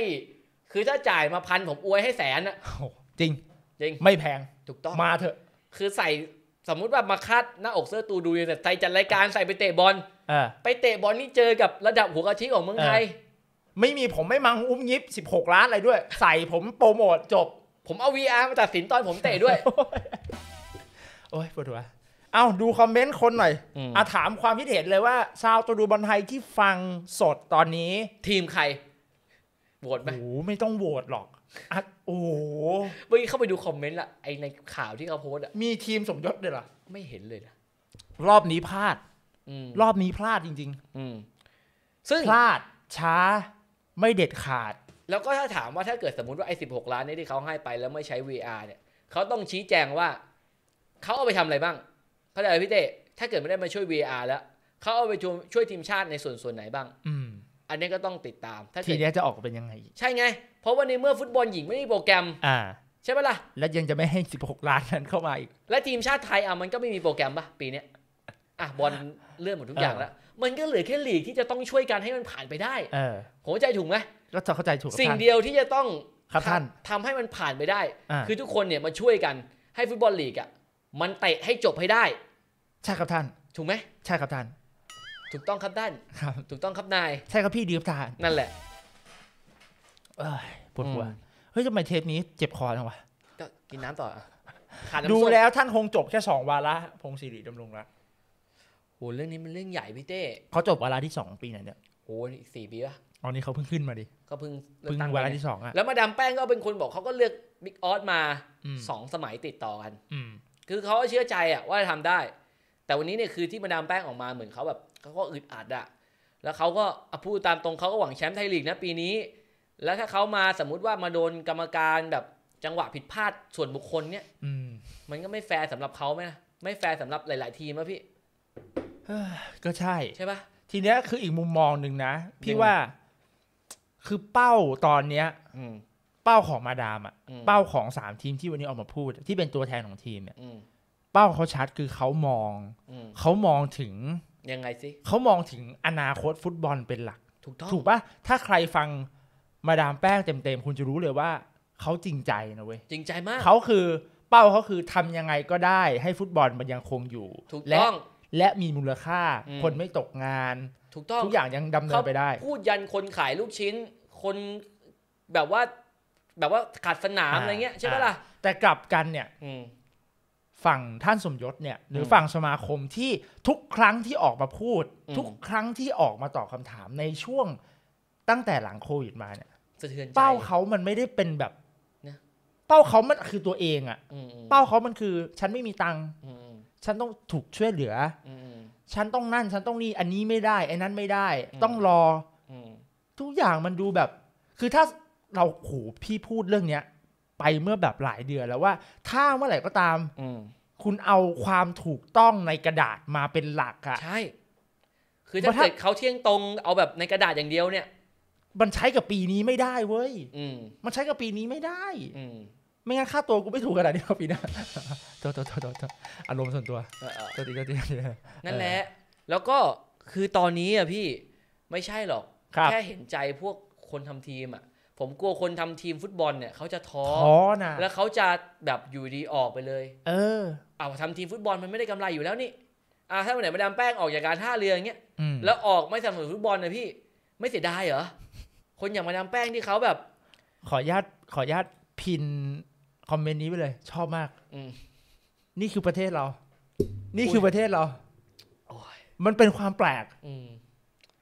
คือถ้าจ่ายมาพันผมอวยให้แสนอะจริงจริงไม่แพงถูกต้องมาเถอะ คือใส่สมมุติว่ามาคาดหน้าอกเสื้อตูดูเนี่ยใส่จัดรายการใส่ไปเตะบอลไปเตะบอลนี่เจอกับระดับหัวกะทิของเมืองไทย ไม่มีผมไม่มังอุ้มยิบ16 ล้านอะไรด้วย ใส่ผมโปรโมทจบ ผมเอา VR มาตัดสินตอนผมเตะด้วย โอ้ยปวดหัวเอาดูคอมเมนต์คนหน่อย อาถามความคิดเห็นเลยว่า ชาวตัวดูบอลไทยที่ฟังสดตอนนี้ ทีมใครโหวตไหมโอ้ไม่ต้องโหวตหรอกอโอ้โหเมื่อกี้เข้าไปดูคอมเมนต์ละไอในข่าวที่เขาโพสอะมีทีมสมยศด้ยเหรอ ไม่เห็นเลยนะรอบนี้พลาด รอบนี้พลาดจริงอืๆซึ่งพลาดช้าไม่เด็ดขาด แล้วก็ถ้าถามว่าถ้าเกิดสมมติว่าไอ้สิบหกล้านนี้ที่เขาให้ไปแล้วไม่ใช้ VR เนี่ย เขาต้องชี้แจงว่า เขาเอาไปทำอะไรบ้าง เขาใจไพี่เต้ถ้าเกิดไม่ได้มาช่วย VR แล้วเขาเอาไปช่วยทีมชาติในส่วนส่วนไหนบ้าง อืม อันนี้ก็ต้องติดตาม ถ้าทีนี้จะออกเป็นยังไง ใช่ไงราะว่าในเมื่อฟุตบอลหญิงไม่มีโปรแกรม อ่า ใช่ไหมล่ะและยังจะไม่ให้ 16 ล้านนั้นเข้ามาอีก และทีมชาติไทยอ่ะมันก็ไม่มีโปรแกรมป่ะปีเนี้ยอ่ะบอลเลื่อนหมดทุกอย่างแล้วมันก็เหลือแค่ลีกที่จะต้องช่วยกันให้มันผ่านไปได้เออผมเข้าใจถูกไหมก็จะเข้าใจถูกสิ่งเดียวที่จะต้องครับท่านทำให้มันผ่านไปได้ คือทุกคนเนี่ยมาช่วยกันให้ฟุตบอลลีกอ่ะมันเตะให้จบให้ได้ใช่ครับท่านถูกไหมใช่ครับท่าน ถูกต้องครับท่านครับถูกต้องครับนายใช่ครับพี่ดีครับท่านนั่นแหละปวดหัวเฮ้ยทำไมเทปนี้เจ็บคอจังวะ ก็กินน้ำต่อ ดูแล้วท่านคงจบแค่สองวาระ พงศิริดำรงรักโห เรื่องนี้มันเรื่องใหญ่พี่เต้เขาจบวาระที่สองปีไหนเนี่ยโหอีกสี่ปีละอ๋อนี่เขาเพิ่งขึ้นมาดิก็เพิ่งเพิ่งวาระที่สองอะแล้วมาดามแป้งก็เป็นคนบอกเขาก็เลือกบิ๊กออสมาสองสมัยติดต่อกัน คือเขาเชื่อใจอะว่าทำได้ แต่วันนี้เนี่ยคือที่มาดามแป้งออกมาเหมือนเขาแบบเขาก็อึดอัดอะแล้วเขาก็พูดตามตรงเขาก็หวังแชมป์ไทยลีกนะปีนี้แล้วถ้าเขามาสมมุติว่ามาโดนกรรมการแบบ จังหวะผิดพลาดส่วนบุคคลเนี่ย อืมมันก็ไม่แฟร์สำหรับเขาไหมนะไม่แฟร์สำหรับหลาย ๆ ทีมอะพี่ก็ใช่ ใช่ปะทีเนี้ยคืออีกมุมมองหนึ่งนะพี่ว่า คือเป้าตอนเนี้ยอืมเป้าของมาดามอะเป้าของสามทีมที่วันนี้ออกมาพูดที่เป็นตัวแทนของทีมเนี่ยอืเป้าเขาชัดคือเขามองเขามองถึงยังไงสิเขามองถึงอนาคตฟุตบอลเป็นหลักถูกต้องถูกปะถ้าใครฟังมาดามแป้งเต็มๆคุณจะรู้เลยว่า เขาจริงใจนะเว้ย จริงใจมาก เขาคือเป้าเขาคือทำยังไงก็ได้ ให้ฟุตบอลมันยังคงอยู่ ถูกต้อง และมีมูลค่า คนไม่ตกงานถูกต้องทุกอย่างยังดำเนินไปได้ พูดยันคนขายลูกชิ้น คนแบบว่าแบบว่าขาดสนามอะไรเงี้ยใช่ไหมล่ะ แต่กลับกันเนี่ยฝั่งท่านสมยศเนี่ย หรือฝั่งสมาคมที่ทุกครั้งที่ออกมาพูด ทุกครั้งที่ออกมาตอบคำถามในช่วงตั้งแต่หลังโควิดมาเนี่ยสะเทือนใจเป้าเขามันไม่ได้เป็นแบบเป้าเขามันคือตัวเองอะเป้าเขามันคือฉันไม่มีตังค์ฉันต้องถูกช่วยเหลือ ฉันต้องนั่นฉันต้องนี่อันนี้ไม่ได้ไอ้นั้นไม่ได้ ต้องรอทุกอย่างมันดูแบบ คือถ้าเราโ่พี่พูดเรื่องเนี้ยไปเมื่อแบบหลายเดือนแล้วว่า ถ้าเมื่อไหร่ก็ตามคุณเอาความถูกต้องในกระดาษมาเป็นหลักอะใช่คือถ้าเกิดเขาเที่ยงตรงเอาแบบในกระดาษอย่างเดียวเนี่ยมันใช้กับปีนี้ไม่ได้เว้ย มันใช้กับปีนี้ไม่ได้ไม่งั้นค่าตัวกูไม่ถูกขนาดนี้ปีหน้าตัวตัวตัวอารมณ์ส่วนตัวตัวตีตัวตีนั่นแหละ แล้วก็คือตอนนี้อ่ะพี่ไม่ใช่หรอก แค่เห็นใจพวกคนทำทีมอ่ะ ผมกลัวคนทำทีมฟุตบอลเนี่ยเขาจะท้อท้อนะแล้วเขาจะแบบอยู่ดีออกไปเลย เออเอาทำทีมฟุตบอลมันไม่ได้กำไรอยู่แล้วนี่อ่าถ้าวันไหนมาดามแป้งออกจากการท่าเรืออย่างเงี้ย แล้วออกไม่สนับสนุนฟุตบอลนะพี่ไม่เสียดายเหรอคนอย่างมาดามแป้งที่เขาแบบ ขออนุญาตขออนุญาตพินคอมเมนต์นี้ไปเลย ชอบมาก อืนี่คือประเทศเรา นี่คือประเทศเราอมันเป็นความแปลกอื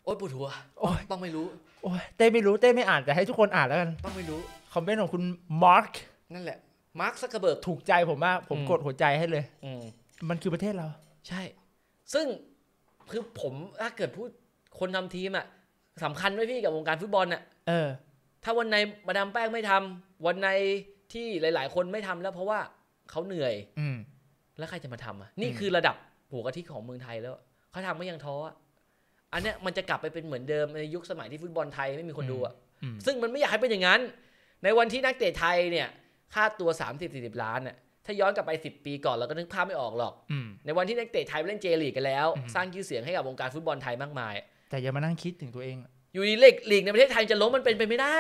โอ้ยปวดหัวโอยต้องไม่รู้โอ้ยเต้ไม่รู้ เต้ไม่อ่านแต่ให้ทุกคนอ่านแล้วกัน ต้องไม่รู้คอมเมนต์ของคุณมาร์คนั่นแหละมาร์คสักกระเบิกถูกใจผมมากผมกดหัวใจให้เลย อืมันคือประเทศเรา ใช่ ซึ่งคือผมถ้าเกิดพูดคนทำทีมอ่ะสำคัญไหมพี่กับวงการฟุตบอลน่ะเออถ้าวันในมาดามแป้งไม่ทำ วันในที่หลายๆ คนไม่ทำแล้วเพราะว่าเขาเหนื่อยอืแล้วใครจะมาทำอ่ะ นี่คือระดับหัวกะทิของเมืองไทยแล้วเขาทำม่ยังท้ออันเนี้ยมันจะกลับไปเป็นเหมือนเดิมในยุคสมัยที่ฟุตบอลไทยไม่มีคนดูอ่ะซึ่งมันไม่อยากให้เป็นอย่างนั้น ในวันที่นักเตะไทยเนี่ย ค่าตัว3 0ิบล้านเนี่ยถ้าย้อนกลับไป10 ปีก่อนเราก็นึกภาพไม่ออกหรอกในวันที่นักเตะไทยเล่นเจลีกกันแล้ว สร้างชื่อเสียงให้กับวงการฟุตบอลไทยมากมายแต่อย่ามานั่งคิดถึงตัวเอง อยู่ดีเลกลีกในประเทศไทยจะล้มมันเป็นไปไม่ได้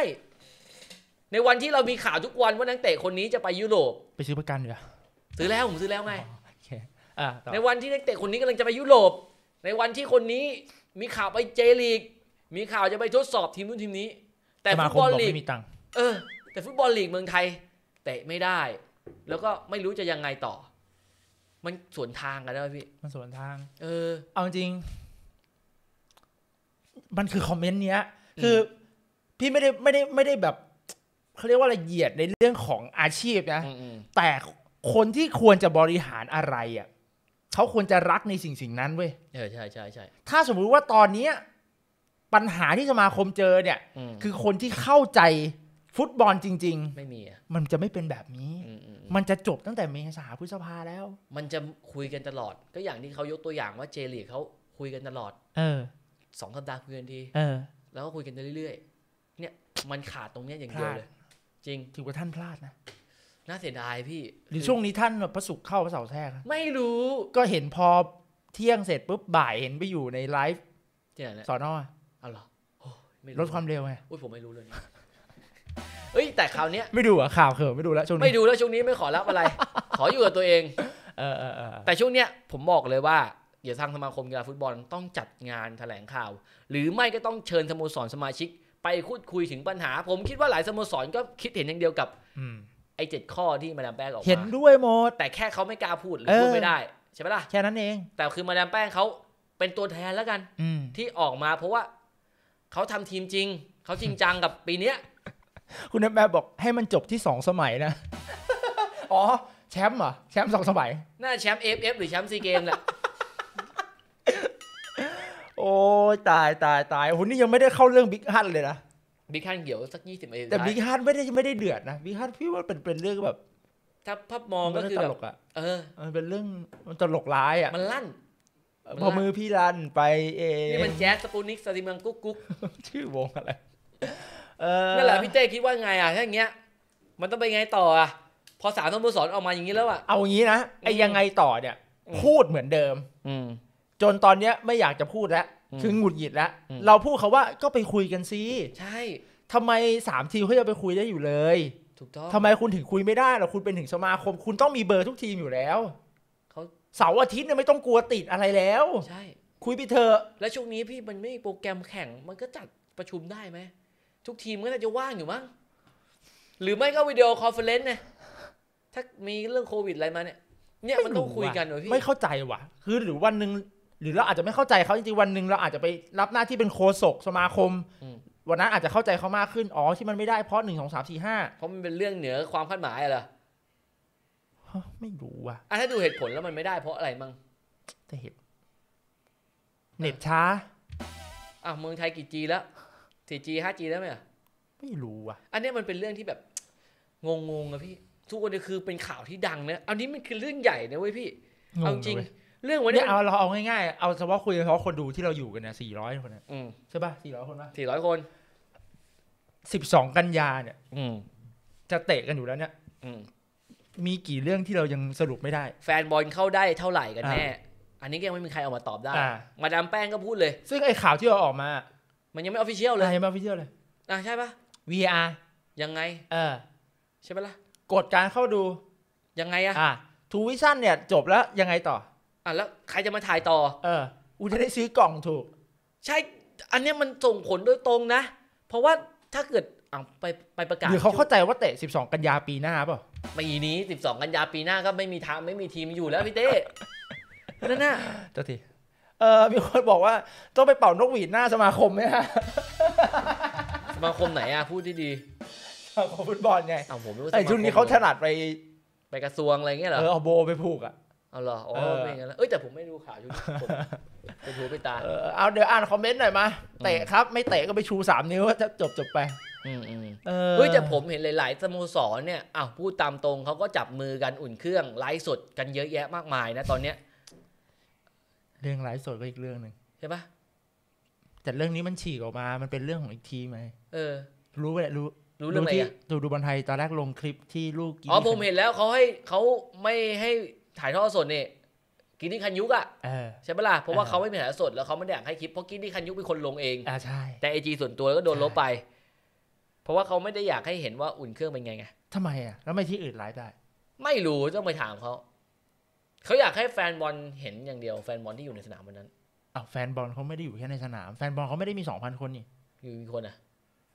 ในวันที่เรามีข่าวทุกวันว่านักเตะคนนี้จะไปยุโรปไปซื้อประกันเหรอซื้อแล้วผมซื้อแล้วไงในวันที่นักเตะคนนี้กำลังจะไปยุโรป ในวันที่คนนี้มีข่าวไปเจลีก มีข่าวจะไปทดสอบทีมนู้นทีมนี้ แต่ฟุตบอลลีกไม่มีตังเออแต่ ฟุตบอลลีกเมืองไทยเตะไม่ได้ แล้วก็ไม่รู้จะยังไงต่อ มันสวนทางกันแล้วพี่มันสวนทาง เออ เอาจริงมันคือคอมเมนต์เนี้ย คือพี่ไม่ได้ไม่ได้ไม่ได้แบบเขาเรียกว่าละเอียดในเรื่องของอาชีพนะ แต่คนที่ควรจะบริหารอะไรอ่ะเขาควรจะรักในสิ่งสิ่งนั้นเว้ยเออใช่ใช่ใช่ถ้าสมมุติว่าตอนเนี้ยปัญหาที่สมาคมเจอเนี่ย คือคนที่เข้าใจฟุตบอลจริง ๆ ไม่มีมันจะไม่เป็นแบบนี้ มันจะจบตั้งแต่เมษาพฤษภาแล้ว มันจะคุยกันตลอด ก็อย่างที่เขายกตัวอย่างว่าเจลีกเขาคุยกันตลอด เออสองสัปดาห์คุยกันทีแล้วก็คุยกันเรื่อย ๆ เนี่ยมันขาดตรงเนี้ยอย่างเดียวเลย จริงถือว่าท่านพลาดนะ น่าเสียดายพี่ หรือช่วงนี้ท่านแบบพระสุขเข้าพระเสาแทรกไม่รู้ก็เห็นพอเที่ยงเสร็จปุ๊บ บ่ายเห็นไปอยู่ในไลฟ์สอนอะอาเหรอลดความเร็วไงอุ้ยผมไม่รู้เลย เอ้ยแต่คราวเนี้ยไม่ดูอ่ะข่าวเขิมไม่ดูแล้วช่วงนี้ไม่ดูแล้วช่วงนี้ไม่ขอรับอะไรขออยู่กับตัวเองเออเออแต่ช่วงเนี้ยผมบอกเลยว่าเดี๋ยวทางสมาคมกีฬาฟุตบอลต้องจัดงานแถลงข่าว หรือไม่ก็ต้องเชิญสโมสรสมาชิก ไปคุยคุยถึงปัญหา ผมคิดว่าหลายสโมสรก็คิดเห็นอย่างเดียวกับไอ้เจ็ดข้อที่มาดามแป้งออกมาเห็นด้วยหมด แต่แค่เขาไม่กล้าพูดหรือพูดไม่ได้ ใช่ไหมล่ะแค่นั้นเอง แต่คือมาดามแป้งเขาเป็นตัวแทนแล้วกันที่ออกมาเพราะว่าเขาทำทีมจริงเขาจริงจังกับปีเนี้ยคุณแม่บอกให้มันจบที่สองสมัยนะอ๋อ แชมป์เหรอแชมป์สองสมัยน่าแชมป์เอฟเอฟหรือแชมป์ซีเกมแหละโอ้ยตายตายตายโอ้หนี่ยังไม่ได้เข้าเรื่องบิ๊กฮัทเลยนะบิ๊กฮัทเกี่ยวสักยี่สิบเอแต่บิ๊กฮัทไม่ได้ไม่ได้เดือดนะบิ๊กฮัทพี่ว่าเป็นเป็นเรื่องแบบถ้าพับมองก็คือตลกอ่ะเออ มันเป็นเรื่องมันตลกร้ายอ่ะมันลั่น พอมือพี่ลั่นไปเองนี่มันแจ๊สสปูนิกสติเมังกุ๊กกุ๊กชื่อวงอะไรนั่นแหละพี่เต้คิดว่าไงอ่ะ ถ้าอย่างเงี้ย มันต้องไปไงต่ออ่ะพอสามสโมสรออกมาอย่างนี้แล้วอ่ะเอางี้นะไอ้ยังไงต่อเนี่ย พูดเหมือนเดิม อืจนตอนเนี้ยไม่อยากจะพูดแล้วคือหงุดหงิดแล้วเราพูดเขาว่าก็ไปคุยกันซิใช่ ทำไมสามทีมเขาจะไปคุยได้อยู่เลย ถูกต้อง ทำไมคุณถึงคุยไม่ได้หรอคุณเป็นถึงสมาคม คุณต้องมีเบอร์ทุกทีมอยู่แล้ว เขาเสาร์อาทิตย์เนี่ยไม่ต้องกลัวติดอะไรแล้ว ใช่ คุยไปเถอะ และช่วงนี้พี่มันไม่มีโปรแกรมแข่งมันก็จัดประชุมได้ไหมทุกทีมก็น่าจะว่างอยู่มั้ง หรือไม่ก็วิดีโอคอนเฟอเรนซ์นะถ้ามีเรื่องโควิดอะไรมาเนี่ย เนี่ยมันต้องคุยกันเหรอพี่ ไม่เข้าใจว่ะ คือหรือวันหนึ่งหรือเราอาจจะไม่เข้าใจเขาจริงๆวันหนึ่งเราอาจจะไปรับหน้าที่เป็นโคศกสมาคมวันนั้นอาจจะเข้าใจเขามากขึ้นอ๋อที่มันไม่ได้เพราะหนึ่งสองสามสี่ห้าเพราะมันเป็นเรื่องเหนือความคาดหมายอะไรไม่รู้อ่ะอ่ะถ้าดูเหตุผลแล้วมันไม่ได้ เพราะอะไรมั้งแต่เหตุเน็ตช้าอ่ะเมืองไทยกี่จีแล้วสีี่จห้าจีแล้วไหมอ่ะไม่รู้อ่ะ อันนี้มันเป็นเรื่องที่แบบงงๆอะพี่ ทุกคนคือเป็นข่าวที่ดังเนะอันนี้มันคือเรื่องใหญ่นะเว้ยพี่เอาจริงเรื่องวันนี้เอาเราเอาง่ายๆ เอาเฉพาะคุยเฉพาะคนดูที่เราอยู่กันนะสี่ร้อยคนนะใช่ป่ะสี่ร้อยคนป่ะสี่ร้อยคนสิบสองกันยาเนี่ยอืจะเตะกันอยู่ แล้วเนี่ย อืมีกี่เรื่องที่เรายังสรุปไม่ได้ แฟนบอลเข้าได้เท่าไหร่กันแน่อันนี้ยังไม่มีใครออกมาตอบได้ มาดามแป้งก็พูดเลย ซึ่งไอ้ข่าวที่เราออกมา มันยังไม่ออฟฟิเชียลเลยอะงไรมฟฟิเชียลเลยอ่ะใช่ป่ะ VR ยังไง เออ ใช่ปะล่ะกดการเข้าดูยังไงอะอ่ะทูวิชั่นเนี่ย จบแล้วยังไงต่ออ่ะแล้ว ใครจะมาถ่ายต่อ เอออูจะได้ซื้อกล่องถูก ใช่ อันเนี้ยมันส่งผลโดยตรงนะ เพราะว่าถ้าเกิดอ่ะไปไปประกาศหรือเขาเข้าใจว่าเตะ 12 กันยาปีหน้าเปล่าปีนี้ 12 กันยาปีหน้าก็ไม่มีทางไม่มีทีมอยู่แล้วพี่เต้นั่นน่ะเจ้าทีเออมีคนบอกว่า ต้องไปเป่านกหวีดหน้าสมาคมไหมฮะ สมาคมไหนอ่ะ พูดดีๆสมาคมฟุตบอลไงอ้าวผมไม่รู้ไอ้ชุดนี้เขาถนัดไปไปกระทรวงอะไรเงี้ยเหรอ เออเอาโบไปผูกอ่ะเอาเหรออ๋อไม่งั้นแล้วเอ้ยแต่ผมไม่ดูข่าวยูคผมไป็ูไปตาเอาเดี๋ยวอ่านคอมเมนต์หน่อยมาเตะครับ ไม่เตะก็ไปชูสามนิ้วจะจบจบไปเฮ้ยแต่ผมเห็นหลาย ๆ สโมสรเนี่ยอ้าวพูดตามตรงเขาก็จับมือกันอุ่นเครื่องไลฟ์สดกันเยอะแยะมากมาย นะ ตอนเนี้ย เรื่องไลฟ์สดก็อีกเรื่องหนึ่งใช่ปะแต่เรื่องนี้มันฉีกออกมา มันเป็นเรื่องของอีกทีไหม เออรู้ไปและรู้ รู้เรื่องอะไรอ่ะดูดูบอลไทยตอนแรกลงคลิปที่ลูกอ๋อผมเห็นแล้วเขาให้เขาไม่ให้ถ่ายทอดสดเนี่ยกินที่คันยุกอ่ะใช่ไหมล่ะเพราะว่าเขาไม่มีถ่ายสดแล้วเขาไม่ได้อยากให้คลิป เพราะกินที่คันยุกเป็นคนลงเองอ่าใช่แต่ไอจีส่วนตัวก็โดนลบไป เพราะว่าเขาไม่ได้อยากให้เห็นว่าอุ่นเครื่องเป็นไงไงทำไมอ่ะแล้วไม่ที่อื่นไลฟ์ได้ ไม่รู้ต้องไปถามเขาเขาอยากให้แฟนบอลเห็นอย่างเดียวแฟนบอลที่อยู่ในสนามวันนั้นอ้าวแฟนบอลเขาไม่ได้อยู่แค่ในสนามแฟนบอลเขาไม่ได้มีสองพันคนนี่มีคนอ่ะ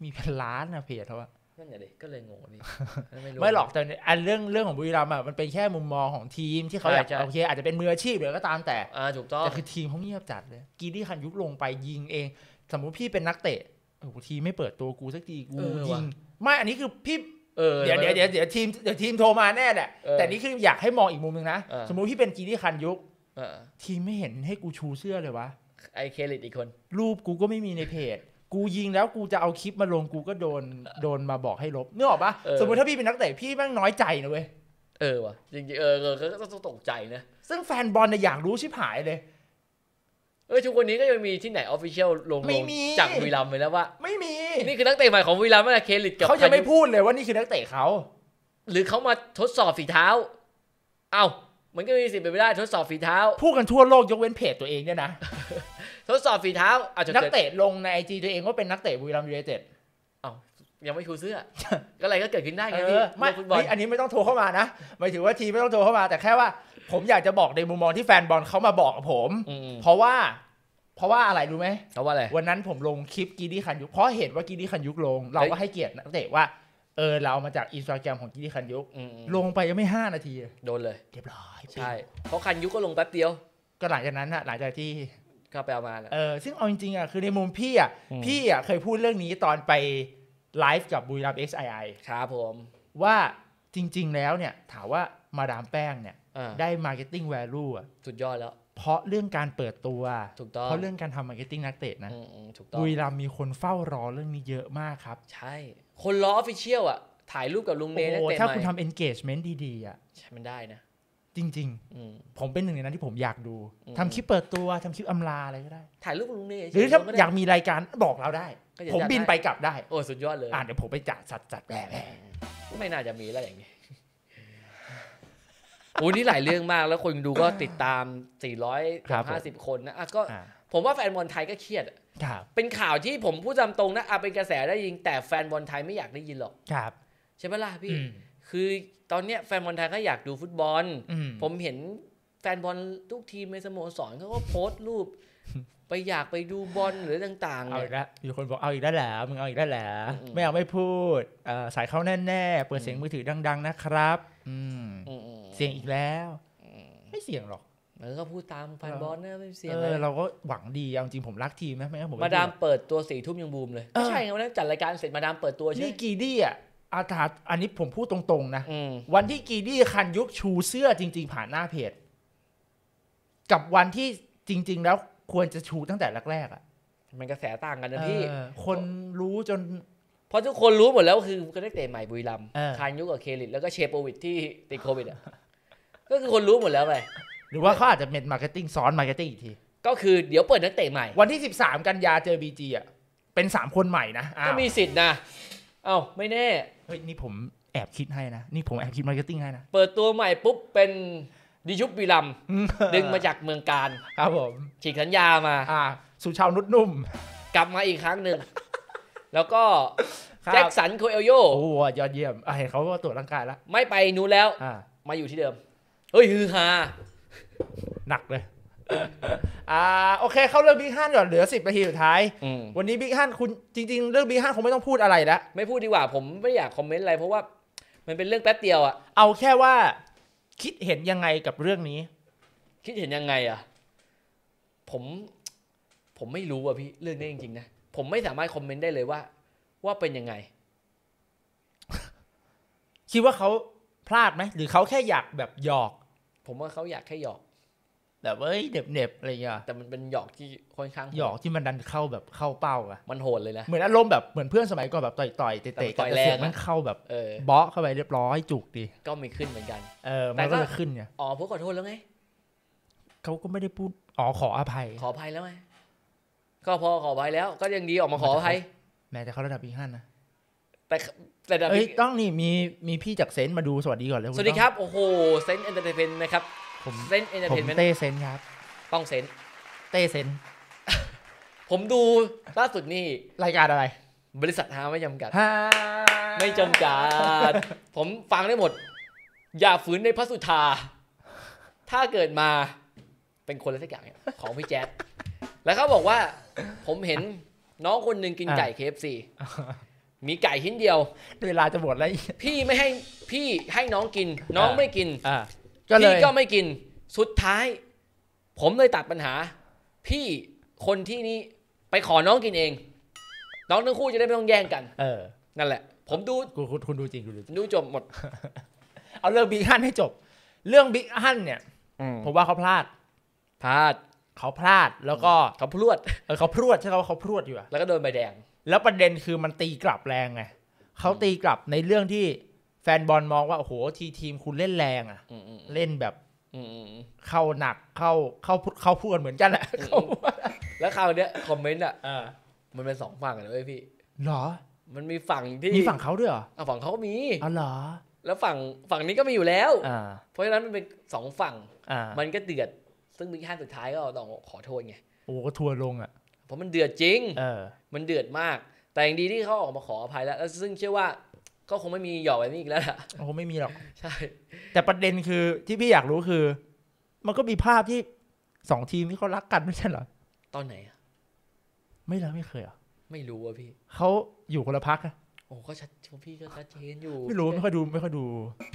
มีเป็นล้านนะเพจเขาอะ่นไงลยก็เลยงงนี่ไม่หรอกแต่อันเรื่องเรื่องของบุรีรัมย์อ่ะมันเป็นแค่มุมมองของทีมที่เขาอยากจะโอเค อาจจะเป็นมืออาชีพหรือก็ตามแต่ถูกต้องแต่คือทีมเขาเงียบจัดเลยกีดี้คันยุกลงไปยิงเอง สมมุติพี่เป็นนักเตะโอ้ทีไม่เปิดตัวกูสักทีกูยิงไม่อันนี้คือพี่เดี๋ยวเดี๋ยวเดี๋ยวเดี๋ยวทีมเดี๋ยวทีมโทรมาแน่แหละแต่นี่คืออยากให้มองอีกมุมหนึ่งนะสมมุติพี่เป็นกีดี้คันยุกทีมไม่เห็นให้กูชูเสื้อเลยวะไอเคลิตอีกคน รูปกูก็ไม่มีในเพจกูยิงแล้วกูจะเอาคลิปมาลงกูก็โดนโดนมาบอกให้ลบนึกออกปะสมมติถ้าพี่เป็นนักเตะพี่แม่งน้อยใจนะเว้ยเออว่ะ จริงๆเออเออก็ต้องตกใจนะ ซึ่งแฟนบอลเนี่ยอยากรู้ชิบหายเลย เออทุกวันนี้ก็ยังมีที่ไหนออฟฟิเชียลลงจากวีรัมไปแล้วว่าไม่มี นี่คือนักเตะใหม่ของวีรัมนะเคลิตกับเขาจะไม่พูดเลยว่านี่คือนักเตะเขาหรือเขามาทดสอบฝีเท้าเอ้ามันก็มีสิทธิ์เป็นไปได้ทดสอบฝีเท้าพูดกันทั่วโลกยกเว้นเพจตัวเองเนี่ยนะทดสอบฝีเท้าอาจจะนักเตะลงในไอจีตัวเองว่าเป็นนักเตะบุรีรัมย์ยูไนเต็ดอ้ายังไม่ชูเสื้อก็อะไรก็เกิดขึ้นได้ไงพี่ไม่ฟออันนี้ไม่ต้องโทรเข้ามานะหมายถึงว่าทีไม่ต้องโทรเข้ามา แต่แค่ว่าผมอยากจะบอกในมุมมองที่แฟนบอลเขามาบอกกับผมเพราะว่า เพราะว่าอะไรรู้ไหมเพราะว่าอะไรวันนั้นผมลงคลิปกีดี้คันยุกเพราะเห็นว่ากีดี้คันยุกลง เราก็ให้เกียรตินักเตะว่าเออเรามาจากอินสตาแกรมของกิติคันยุกลงไปยังไม่ 5 นาที โดนเลยเรียบร้อยใช่เพราะคันยุกก็ลงแป๊บเดียวก็หลังจากนั้นฮะหลังจากที่ก็ไปเอามาเออซึ่งเอาจริงๆอ่ะคือในมุมพี่อ่ะพี่อ่ะเคยพูดเรื่องนี้ตอนไปไลฟ์กับบุรีรัมย์เอ็กซ์ไอไอครับผม ว่าจริง ๆแล้วเนี่ยถามว่ามาดามแป้งเนี่ยได้มาร์เก็ตติ้งแวลูอ่ะสุดยอดแล้ว เพราะเรื่องการเปิดตัวถูกต้องเพราะเรื่องการทำมาร์เก็ตติ้งนักเตะนะบุรีรัมย์มีคนเฝ้ารอเรื่องนี้เยอะมากครับ ใช่คนล้อออฟฟิเชียลอะถ่ายรูปกับลุงเนยนถ้าคุณทำเอนเกจเมนต์ดี ๆ อ่ะ ใช่ มันได้นะ จริงๆผมเป็นหนึ่งในนั้นที่ผมอยากดูทำคลิปเปิดตัวทำคลิปอำลาอะไรก็ได้ ถ่ายรูปกับลุงเนยหรือถ้าอยากมีรายการบอกเราได้ ผมบินไปกลับได้โอ้สุดยอดเลย อ่าเดี๋ยวผมไปจัดจัดจัดแบบแบบไม่น่าจะมีแล้วอย่างนี้โอ้นี่หลายเรื่องมากแล้วคนดูก็ติดตาม4 50คนนะก็ผมว่าแฟนบอลไทยก็เครียดเป็นข่าวที่ผมพูดจำตรงนะอาเป็นกระแสได้ยิง แต่แฟนบอลไทยไม่อยากได้ยินหรอกครับ ใช่ไหมล่ะพี่ คือตอนเนี้ยแฟนบอลไทยก็อยากดูฟุตบอลผมเห็นแฟนบอลทุกทีมในสโมสรเขาก็โพสต์รูป ไปอยากไปดูบอลหรือต่างๆเอาอีกแล้วมีคนบอกเอาอีกแล้วแล้วมึงเอาอีกแล้วแไม่เอาไม่พูดสายเข้าแน่ๆเปิดเสียงมือถือดัง ๆนะครับเสียงอีกแล้วไม่เสียงหรอกเออก็พูดตามแฟนบอลนะ ไม่เสียงเลยเราก็หวังดีเอาจริงผมรักทีมนะไม่งั้ผม มาดามเปิดตัวสี่ทุ่มยังบูมเลยไใช่ครับน้นจัดรายการเสร็จมาดามเปิดตัวใช่ นี่กีดี้อ่ะอาถาอันนี้ผมพูดตรงๆนะ วันที่กีดี้คันยุคชูเสื้อจริงๆผ่านหน้าเพจ กับวันที่จริงๆแล้วควรจะชูตั้งแต่แรกๆอ่ะมันกระแสต่างกันนะพี่ คนรู้จน เพราะทุกคนรู้หมดแล้วคือก็ได้เตะใหม่บุรีรัมคันยุกกับเคลิตแล้วก็เชโปวิดที่ติดโควิดอ่ะก็คือคนรู้หมดแล้วไปหรือว่าเขาอาจจะเม็ดมาร์เก็ตติ้งซ้อนมาร์เก็ตติ้งอีกที ก็คือเดี๋ยวเปิดนักเตะใหม่วันที่ 13 กันยาเจอบีจีอ่ะเป็น 3 คนใหม่นะก็มีสิทธิ์นะเอ้าไม่แน่เฮ้ยนี่ผมแอบคิดให้นะ นี่ผมแอบคิดมาร์เก็ตติ้งให้นะ เปิดตัวใหม่ปุ๊บ เป็นดิชุบบีลัม ดึงมาจากเมืองการ ครับผมฉีกสัญญามาอ่าสุชาวนุชนุ่ม กลับมาอีกครั้งหนึ่งแล้วก็แจ็คสันโคเอลโยโอ้โหยอดเยี่ยมเห็นเขาว่าตรวจร่างกายแล้วไม่ไปนู้นแล้วมาอยู่ที่เดิมเฮ้ยฮือฮาหนักเลย อ่า โอเค เข้าเรื่องบิ๊กฮันก่อนเหลือสิบนาทีสุดท้าย วันนี้บิ๊กฮันคุณจริง ๆ เรื่องบิ๊กฮันคงไม่ต้องพูดอะไรแล้วไม่พูดดีกว่า ผมไม่อยากคอมเมนต์อะไร เพราะว่ามันเป็นเรื่องแป๊บเดียวอะเอาแค่ว่าคิดเห็นยังไงกับเรื่องนี้ คิดเห็นยังไงอะผม ผมไม่รู้อะพี่เรื่องนี้จริงๆนะ ผมไม่สามารถคอมเมนต์ได้เลยว่า ว่าเป็นยังไงคิดว่าเขาพลาดไหมหรือเขาแค่อยากแบบหยอก ผมว่าเขาอยากแค่หยอกแบบเอ้ยเด็บเด็บอะไรเงี้ยแต่มันเป็นหยอกที่ค่อนข้างหยอกที่มันดันเข้าแบบเข้าเป้าอะมันโหดเลยนะเหมือนอารมณ์แบบเหมือนเพื่อนสมัยก่อนแบบต่อยต่อยเตะเตะกันเสียงมันเข้าแบบเบาะเข้าไปเรียบร้อยจุกดีก็มีขึ้นเหมือนกันเออมันก็จะขึ้นไงอ๋อพูดขอโทษแล้วไงเขาก็ไม่ได้พูดอ๋อขออภัยขออภัยแล้วไงก็พอขออภัยแล้ว ก็ยังดีออกมาขออภัยแม้แต่เขาระดับอีกห้านะแต่แต่เอ้ยต้องนี่มีมีพี่จากเซนต์มาดูสวัสดีก่อนเลยสวัสดีครับโอ้โหเซนต์เอนเตอร์เทนเมนต์นะครับผมเซนเอนเตอร์เทนเมนต์เต้เซนครับ ต้องเซนเต้เซนผมดูล่าสุดนี่ รายการอะไร บริษัทฮาไม่จำกัด ไม่จำกัดผมฟังได้หมด อย่าฝืนในพระสุธา ถ้าเกิดมาเป็นคนอะไรสักอย่างของพี่แจ๊ดแล้วเขาบอกว่าผมเห็นน้องคนหนึ่งกินไก่เคฟซีมีไก่ชิ้นเดียวเวลาจะหมดแล้วพี่ไม่ให้พี่ให้น้องกิน น้องไม่กินก็เลยพี่ก็ไม่กิน สุดท้าย ผมเลยตัดปัญหา พี่คนที่นี่ไปขอน้องกินเอง น้องทั้งคู่จะได้ไม่ต้องแย่งกันเออนั่นแหละผมดูคุณดูจริงคุณดูจริงดูจบหมด เอาเรื่องบิ๊กฮันให้จบ เรื่องบิ๊กฮันเนี่ยผมว่าเขาพลาดพลาดเขาพลาดแล้วก็เขาพรวดเออเขาพรวดใช่ไหมว่าเขาพรวดอยู่อะแล้วก็โดนใบแดง แล้วประเด็นคือมันตีกลับแรงไงเขาตีกลับในเรื่องที่แฟนบอลมองว่าโอ้โหทีทีมคุณเล่นแรงอ่ะเล่นแบบเข้าหนักเข้าเข้าพูดเข้าพูดเหมือนกันแหละแล้วคราวเนี้ยคอมเมนต์อ่ะมันเป็นสองฝั่งเลยพี่หรอมันมีฝั่งที่มีฝั่งเขาด้วยเหรอฝั่งเขามีอ๋อเหรอแล้วฝั่งฝั่งนี้ก็มีอยู่แล้วเพราะฉะนั้นมันเป็นสองฝั่งมันก็เดือดซึ่งมีขัแนสุดท้ายก็ต้องขอโทษไงโอ้ก็ทัวลงอ่ะเพราะมันเดือดจริงมันเดือดมาก แต่อย่างดีที่เขาออกมาขออภัยแล้วซึ่งเชื่อว่าก็คงไม่มีหยอกแบบนี้อีกแล้วล่ะคงไม่มีหรอก ใช่ แต่ประเด็นคือที่พี่อยากรู้คือมันก็มีภาพที่สองทีมที่เขารักกันไม่ใช่เหรอ ตอนไหนอะไม่รักไม่เคยอ่ะไม่รู้อะพี่ เขาอยู่คนละพักอะโอ้ก็ชัดพี่ก็ชัดเจนอยู่ ไม่รู้ไม่ค่อยดูไม่ค่อยดู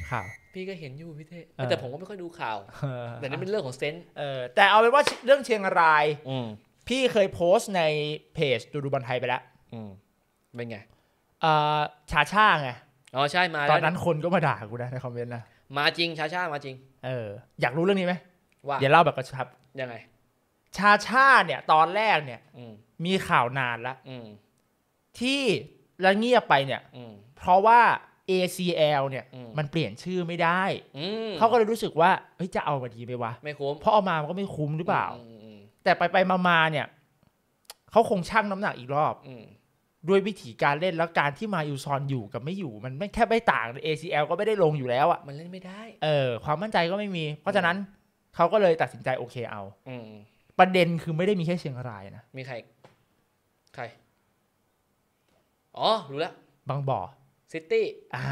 ข่าวพี่ก็เห็นอยู่พี่เทแต่ผมก็ไม่ค่อยดูข่าวเออแต่นี่เป็นเรื่องของเซนส์เออแต่เอาเป็นว่าเรื่องเชียงราย อืมพี่เคยโพสต์ในเพจ ดูดูบอลไทยไปแล้ว อืมเป็นไง อ่าชาช่าไงอ๋อใช่มาตอนนั้นคนก็มาด่ากูนะในคอมเมนต์นะ มาจริง ชาชามาจริง เออ อยากรู้เรื่องนี้ไหมว่าอย่าเล่าแบบกระชับยังไงชาชาเนี่ย ตอนแรกเนี่ยมีข่าวนานละที่ระเงียบไปเนี่ยเพราะว่า ACL เนี่ย มันเปลี่ยนชื่อไม่ได้เขาก็เลยรู้สึกว่าเฮ้ยจะเอามาดีไปวะไม่คุ้มเพราะเอามามันก็ไม่คุ้มหรือเปล่าแต่ไปไปมามาเนี่ยเขาคงชั่งน้ำหนักอีกรอบด้วยวิธีการเล่นแล้วการที่มาอิวซอนอยู่กับไม่อยู่มันไม่แค่ไม่ต่าง ACL ก็ไม่ได้ลงอยู่แล้วอะ่ะมันเล่นไม่ได้ เออ ความมั่นใจก็ไม่มี เพราะฉะนั้นเขาก็เลยตัดสินใจโอเคเอาอประเด็นคือไม่ได้มีแค่เชียงรายนะมีใคร ใคร อ๋อรู้แล้วบางบ่อซิตี้อ่า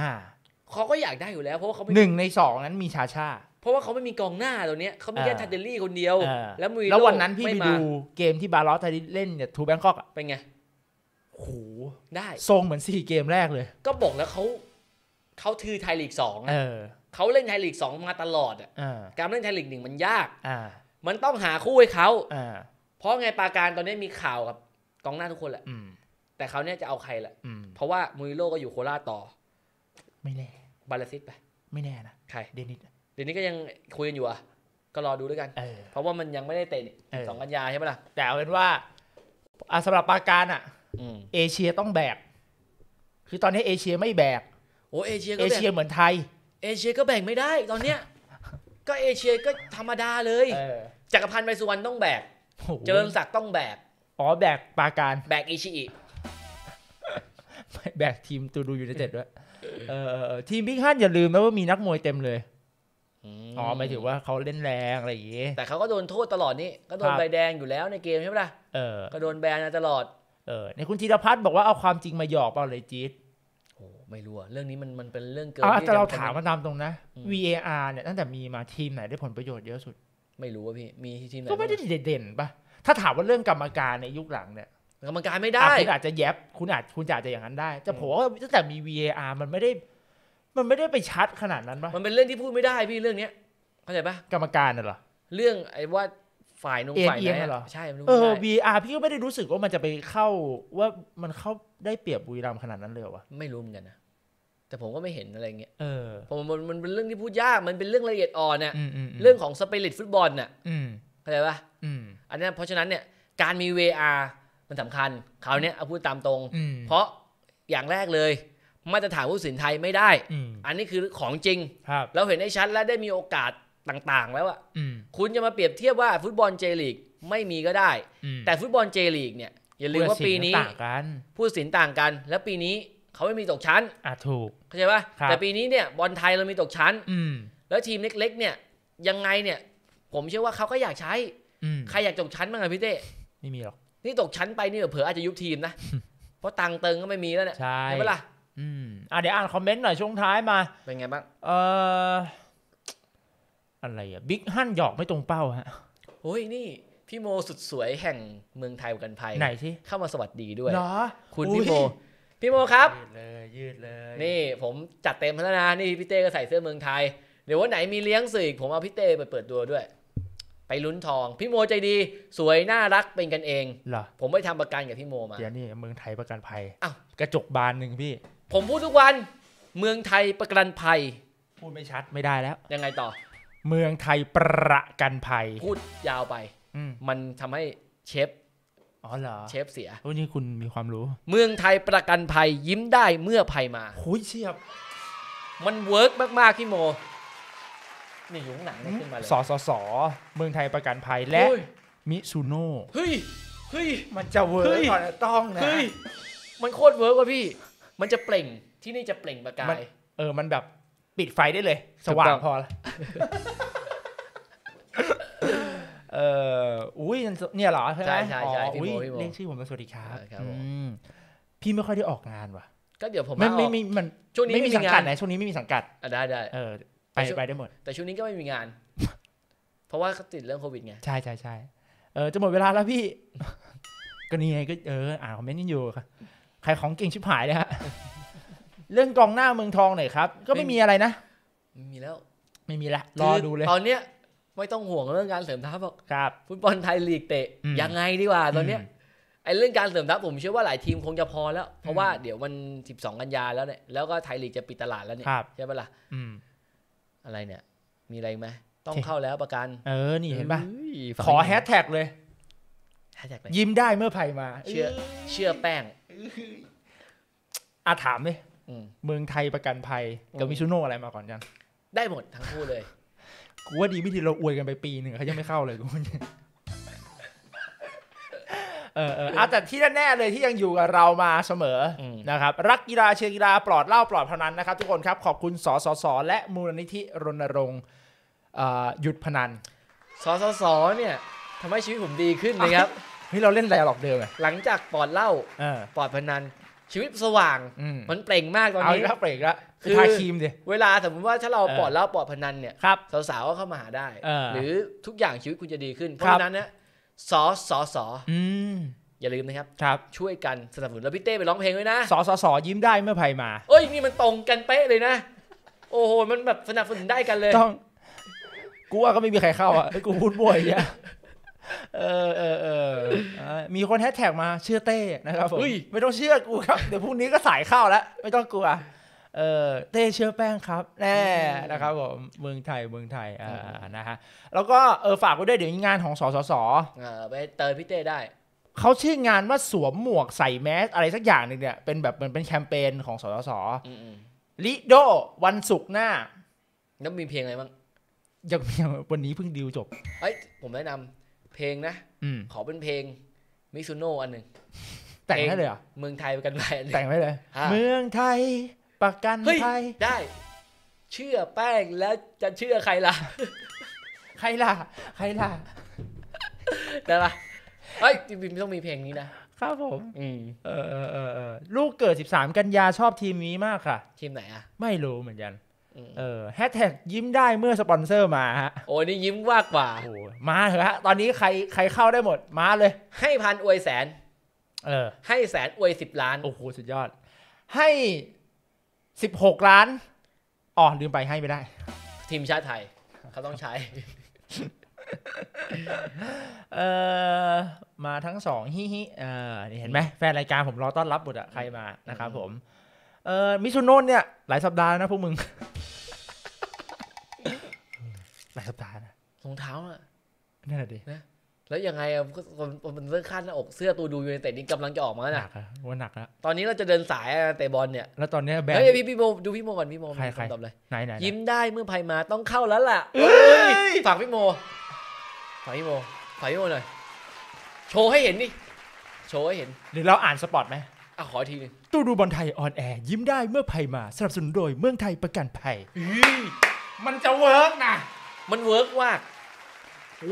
เขาก็อยากได้อยู่แล้วเพราะว่าเขาหนึ่งในสองนั้นมีชาชา เพราะว่าเขาไม่มีกองหน้าตัวเนี้ยเขามีแค่ทัเดลลี่คนเดียวแล้วมือแล้ววันนั้นพี่ไปดูเกมที่บาร์ลอสทยเล่นเนี่ยทูแบงคอกเป็นไงหูได้ทรงเหมือนสี่เกมแรกเลย ก็บอกแล้วเขา เขาทือไทยลีกสองเเขาเล่นไทยลีกสองมาตลอดอ่ะการเล่นไทยลีกหนึ่งมันยาก อ่ามันต้องหาคู่ให้เขาเพราะไงปาการตอนนี้มีข่าวกับกองหน้าทุกคนแหละแต่เขาเนี่ยจะเอาใครแหละเพราะว่า มูริโลก็อยู่โคราชต่อ ไม่แน่ บาลซิตไปไม่แน่นะใครเดนิสเดนิสก็ยังคุยกันอยู่อ่ะก็รอดูด้วยกันเพราะว่ามันยังไม่ได้เตะสองกันยาใช่ไหมล่ะแต่เอาเป็นว่าสำหรับปาการอ่ะเอเชียต้องแบก คือตอนนี้เอเชียไม่แบกโอเอเชียก็เอเชียเหมือนไทย เอเชียก็แบ่งไม่ได้ ตอนเนี้ย ก็เอเชียก็ธรรมดาเลยจักรพันธ์ไปสุวรรณต้องแบก เจริญศักดิ์ต้องแบก อ๋อแบกปาการแบกอิชิอิแบกทีมตูดูอยู่ในเต็ดด้วย เออทีมพิฆกฮันอย่าลืมนะว่ามีนักมวยเต็มเลยอ๋อหมายถึงว่าเขาเล่นแรงอะไรอย่างงี้ แต่เขาก็โดนโทษตลอดนี่ ก็โดนใบแดงอยู่แล้วในเกมใช่ไหมล่ะเออก็โดนแบนตลอดเออในคุณธีรพัฒน์บอกว่าเอาความจริงมาหยอกเปล่าเลยจี๊ดโอ้ไม่รู้อะเรื่องนี้มันมันเป็นเรื่องเกินที่แต่เราถามมาตามตรงนะ VAR เนี่ยตั้งแต่มีมาทีมไหนได้ผลประโยชน์เยอะสุด ไม่รู้ว่าพี่ มีทีมไหนก็ไม่ได้เด่นๆปะถ้าถามว่าเรื่องกรรมการในยุคหลังเนี่ยกรรมการไม่ได้คุณอาจจะแยบคุณอาจคุณอาจจะอย่างนั้นได้แต่ผมว่าตั้งแต่มี VAR มันไม่ได้ มันไม่ได้ไปชัดขนาดนั้นปะมันเป็นเรื่องที่พูดไม่ได้พี่เรื่องเนี้ย เข้าใจปะกรรมการน่ะเหรอเรื่องไอ้ว่าฝ่ายนู้นฝ่ายไหนเหรอใช่เออ VR พี่ก็ไม่ได้รู้สึกว่ามันจะไปเข้าว่ามันเข้าได้เปรียบบุรีรัมขนาดนั้นเลยวะไม่รู้เหมือนกันนะแต่ผมก็ไม่เห็นอะไรเงี้ยเออผมมันมันเป็นเรื่องที่พูดยากมันเป็นเรื่องละเอียดอ่อนเนี่ยเรื่องของสเปริตฟุตบอลน่ะเข้าใจปะอันนี้เพราะฉะนั้นเนี่ยการมี VR มันสำคัญคราวนี้เอาพูดตามตรง เพราะอย่างแรกเลย มาตรฐานผู้สินไทยไม่ได้อันนี้คือของจริงรเราเห็นได้ชัดและได้มีโอกาสต่างๆแล้วอะคุณจะมาเปรียบเทียบว่าฟุตบอลเจลีกไม่มีก็ได้ แต่ฟุตบอลเจลีกเนี่ยอย่าลืมว่าปีนี้ผู้สินต่างกันแล้วปีนี้เขาไม่มีตกชั้น อ่ะถูก เข้าใจป่ะ แต่ปีนี้เนี่ยบอลไทยเรามีตกชั้น อืแล้วทีมเล็กๆ เนี่ย ยังไงเนี่ย ผมเชื่อว่าเขาก็อยากใช้ใครอยากตกชั้นบ้างอะพี่เต้ไม่มีหรอก นี่ตกชั้นไปนี่เผื่ออาจจะยุบทีมนะ เพราะตังเติงก็ไม่มีแล้วเนี่ยใช่ไหมล่ะอืมอ่ะเดี๋ยวอ่านคอมเมนต์หน่อยช่วงท้ายมา เป็นไงบ้าง เอออะไรอ่ะบิ๊กฮั่นหยอกไม่ตรงเป้าฮะโอ้ยนี่พี่โมสุดสวยแห่งเมืองไทยกันภัยไหนที่เข้ามาสวัสดีด้วยเหรอคุณพี่โมพี่โมครับยืดเลยยืดเลยนี่ผมจัดเต็มแล้วนะนี่พี่เต้ก็ใส่เสื้อเมืองไทยเดี๋ยววันไหนมีเลี้ยงสื่อผมเอาพี่เต้ไปเปิดตัวด้วย ไปลุ้นทองพี่โมใจดีสวยน่ารักเป็นกันเองเหรอผมไปทำประกันกับพี่โมมาเดี๋ยวนี่เมืองไทยประกันภัยอ้าวกระจกบานหนึ่งพี่ผมพูดทุกวันเมืองไทยประกันภัยพูดไม่ชัดไม่ได้แล้วยังไงต่อเมืองไทยประกันภัย พูดยาวไปมันทำให้เชฟอ๋อเหรอเชฟเสียโอ้นี่คุณมีความรู้ เมืองไทยประกันภัยยิ้มได้เมื่อภัยมาโอ้ยเชียบ มันเวิร์กมากๆพี่โมนี่ยุ่งหนังขึ้นมาเลยสอสส เมืองไทยประกันภัย และมิซูโน่เฮ้ยเฮ้ยมันจะเวิร์กก่อนต้องนะมันโคตรเวิร์กว่ะพี่ มันจะเปล่งที่นี่จะเปล่งประกายเออ มันแบบปิดไฟได้เลย สว่างพอละเอออุ้ยเนี่ยเหรอใช่ไหมใช่ใช่ใชพี่โเรียกชื่อผมเป็นสวัสดีครับพี่ไม่ค่อยได้ออกงานว่ะ ก็เดี๋ยวผมไม่ไม่ไม่มันช่วงนี้ไม่มีสังกัดไหนช่วงนี้ไม่มีสังกัดได้ได้เออไปไปได้หมด แต่ช่วงนี้ก็ไม่มีงาน เพราะว่าติดเรื่องโควิดไง ใช่ใช่ใช่เออจะหมดเวลาแล้วพี่ ก็นี่ไงก็เอออ่านคอมเมนต์นี่อยู่ค่ะใครของเก่งชิบหายเลยฮะเรื่องกองหน้าเมืองทองหน่อยครับ ก็ไม่มีอะไรนะไม่มีแล้ว ไม่มีละรอดูเลยตอนเนี้ยไม่ต้องห่วงเรื่องการเสริมทัพหรอกครับฟุตบอลไทยลีกเตะยังไงดีกว่าตอนเนี้ยไอ้เรื่องการเสริมทัพผมเชื่อว่าหลายทีมคงจะพอแล้ว เพราะว่าเดี๋ยววันสิบสองกันยาแล้วเนี่ยแล้วก็ไทยลีกจะปิดตลาดแล้วเนี่ยใช่ปะล่ะอะไรเนี่ย มีอะไรไหมต้องเข้าแล้วประกัน เออนี่เห็นปะขอแฮชแท็ก เลยแฮชแท็กยิ้มได้เมื่อไผ่มา เชื่อเชื่อแป้งอาถามเลยเมืองไทยประกันภัยกับมิชูโนอะไรมาก่อนจังได้หมดทั้งคู่เลยกูว่าดีไม่ดีเราอวยกันไปปีหนึ่งเขายังไม่เข้าเลยกูเออเออแต่ที่แน่เลยที่ยังอยู่กับเรามาเสมอนะครับรักกีฬาเชียร์กีฬาปลอดเล่าปลอดพนันนะครับทุกคนครับขอบคุณสสสและมูลนิธิรณรงค์หยุดพนันสสสเนี่ยทำให้ชีวิตผมดีขึ้นนะครับเฮ้ยเราเล่นอะไรหรอกเดิม หลังจากปลอดเล่าปลอดพนันชีวิตสว่างมันเปล่งมากตอนนี้เอาแล้วเปล่งแล้วคือทาครีมดิเวลาสมมติว่าถ้าเราปลอดแล้วปลอดพนันเนี่ยสาวๆก็เข้ามาหาได้ หรือทุกอย่างชีวิตคุณจะดีขึ้นเพราะฉะนั้นเนี่ยสอสอสออย่าลืมนะครับครับ ช่วยกันสนับสนุนแล้วพี่เต้ไปร้องเพลงด้วยนะสอสอสอยิ้มได้เมื่อภัยมา เอ้ย นี่มันตรงกันเป๊ะเลยนะ โอ้โหมันแบบสนับสนุนได้กันเลยต้องกูว่าก็ไม่มีใครเข้าอ่ะกูพูดบ่อยอย่าเออเออมีคนแฮชแท็กมาเชื่อเต้นะครับผมไม่ต้องเชื่อกูครับเดี๋ยวพรุ่งนี้ก็สายเข้าแล้วไม่ต้องกลัวเออเต้เชื่อแป้งครับแน่นะครับผมเมืองไทยเมืองไทยอ่านะฮะแล้วก็เออฝากไว้ด้วยเดี๋ยวงานของสสสอ่ไปเตยพี่เต้ได้เขาชื่องานว่าสวมหมวกใส่แมสอะไรสักอย่างหนึ่งเนี่ยเป็นแบบมันเป็นแคมเปญของสสสลิโดวันศุกร์หน้าแล้วมีเพลงอะไรบ้างยังยังวันนี้เพิ่งดิวจบเอ้ยผมแนะนำเพลงนะ ขอเป็นเพลง มิซูโน่ อันหนึ่ง แต่งได้เลยอ่ะเมืองไทยประกันภัยแต่งได้เลย เมืองไทยประกันภัยได้ เชื่อแป้งแล้วจะเชื่อใครล่ะ ใครล่ะ ใครล่ะได้ปะเฮ้ยบิมต้องมีเพลงนี้นะ ครับผมเออเออเออ ลูกเกิด 13 กันยาชอบทีมนี้มากค่ะ ทีมไหนอ่ะ ไม่รู้เหมือนกันเออแฮชแท็กยิ้มได้เมื่อสปอนเซอร์มาฮะโอ้ยนี่ยิ้มมากกว่าโอ้มาเถอะฮะตอนนี้ใครใครเข้าได้หมด มาเลยให้พันอวยแสนเออให้แสนอวยสิบล้าน โอ้โหสุดยอด ให้สิบหกล้านอ๋อลืมไปให้ไม่ได้ ทีมชาติไทย เขาต้องใช้เออมาทั้งสองฮิฮิเออเห็นไหมแฟนรายการผมรอต้อนรับหมดอะใครมานะครับผมเออมิชุโน่เนี่ย หลายสัปดาห์นะพวกมึงหลายสัปดาห์นะรองเท้าอ่ะ นั่นแหละดินะแล้วยังไงอะมันเรื่องคาดหน้าอก เสื้อตัวดูยูเนเต็ดนี่กำลังจะออกมาหนักอะว่าหนักอะตอนนี้เราจะเดินสายเตะบอลเนี่ย แล้วตอนนี้แบนเฮ้ยพี่พี่โมดูพี่โมก่อนพี่โมใครตอบเลยไหนไหนยิ้มได้เมื่อภัยมาต้องเข้าแล้วล่ะฝากพี่โมฝากพี่โมฝากพี่โมหน่อย โชว์ให้เห็นดิโชว์ให้เห็นหรือเราอ่านสปอตไหมอ่ะขอทีนึงตู้ดูบอลไทยออนแอร์ยิ้มได้เมื่อภัยมาสนับสนุนโดยเมืองไทยประกันภัยมันจะเวิร์กนะมันเวิร์กวาก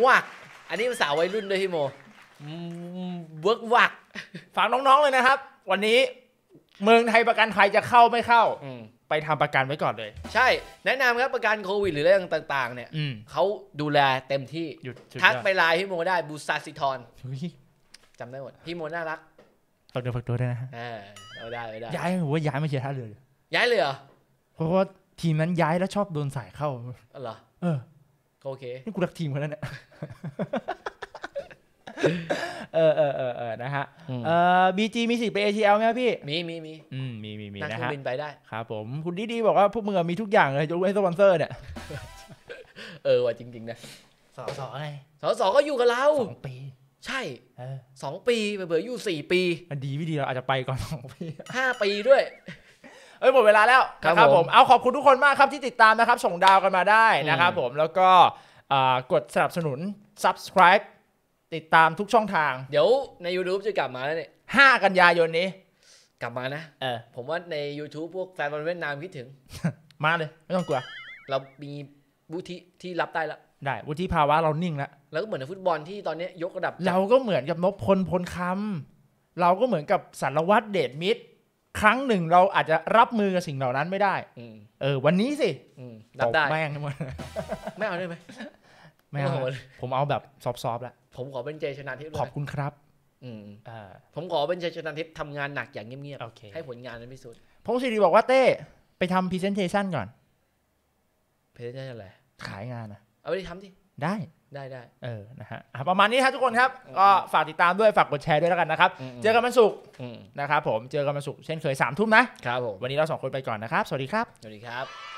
วากอันนี้ภาษาวัยรุ่นด้วยพี่โมเวิร์กวากฝากน้องๆเลยนะครับ วันนี้เมืองไทยประกันภัยจะเข้าไม่เข้าไปทำประกันไว้ก่อนเลย ใช่ แนะนำครับประกันโควิดหรือเรื่องต่าง ๆ เนี่ยเขาดูแลเต็มที่ ทักไปไลน์พี่โมได้บูซาซิทอนจำได้หมดพี่โมน่ารักฝากเดือฝากตัวด้ยนะฮะเราได้ได้ ย้ายผมว่าย้ายมาเชียร์ท่าเรือย้ายเลยเหรอเพราะว่าทีมนั้นย้ายแล้วชอบโดนสายเข้าเหรอเออโอเค นี่กูรักทีมคนนั้นเนี่ยเออเออเออเออนะฮะเออบีจีมีสิทธิ์ไปเอทีเอลไหมพี่มีมีมีอืมมีมีมีนะฮะนับินไปได้ครับ ผม คุณดีดีบอกว่าพวกมึงมีทุกอย่างเลยยกเว้นสปอนเซอร์เนี่ยเออว่ะจริง ๆ นะสอสอไงสอสอก็อยู่กับเราสองปี ใช่สองปีเบื่ออยู่สี่ปีมันดีไม่ดีเราอาจจะไปก่อนสองปีห้าปีด้วยเอ้ยหมดเวลาแล้วนะครับผมเอาขอบคุณทุกคนมากครับที่ติดตามนะครับ ส่งดาวกันมาได้นะครับผมแล้วก็กดสนับสนุน subscribe ติดตามทุกช่องทาง เดี๋ยวใน YouTube จะกลับมาแล้วเนี่ยห้ากันยายนนี้กลับมานะเออผมว่าใน YouTube พวกแฟนบอลเวียดนามคิดถึงมาเลย ไม่ต้องกลัว เรามีวุฒิที่รับได้แล้ว ได้ วุฒิภาวะเรานิ่งแล้วแล้วก็เหมือนฟุตบอลที่ตอนนี้ยกระดับเราก็เหมือนกับนพพลพลคำเราก็เหมือนกับสารวัตรเดชมิตรครั้งหนึ่งเราอาจจะรับมือกับสิ่งเหล่านั้นไม่ได้ เออ วันนี้สิรับได้แม่งทั้งหมดไม่เอาได้ไหม ไม่เอาผมเอาแบบ ซอฟๆแล้วผมขอเป็นเจชนะทิพย์ขอบคุณครับ ผมขอเป็นเจชนะทิพย์ทำงานหนักอย่างเงียบๆ ให้ผลงานนั้นพิสูจน์พงศิริบอกว่าเต้ ไปทำพรีเซนเทชันก่อนพรีเซนเทชันอะไร ขายงานอ่ะเอาไปทำดิ ได้ได้ได้ เออ นะฮะประมาณนี้ครับทุกคนครับ ก็ฝากติดตามด้วย ฝากกดแชร์ด้วยแล้วกันนะครับ เจอกันวันศุกร์ นะครับ ผม เจอกันวันศุกร์ เช่นเคยสามทุ่มนะ ครับผม วันนี้เราสองคนไปก่อนนะครับ สวัสดีครับ สวัสดีครับ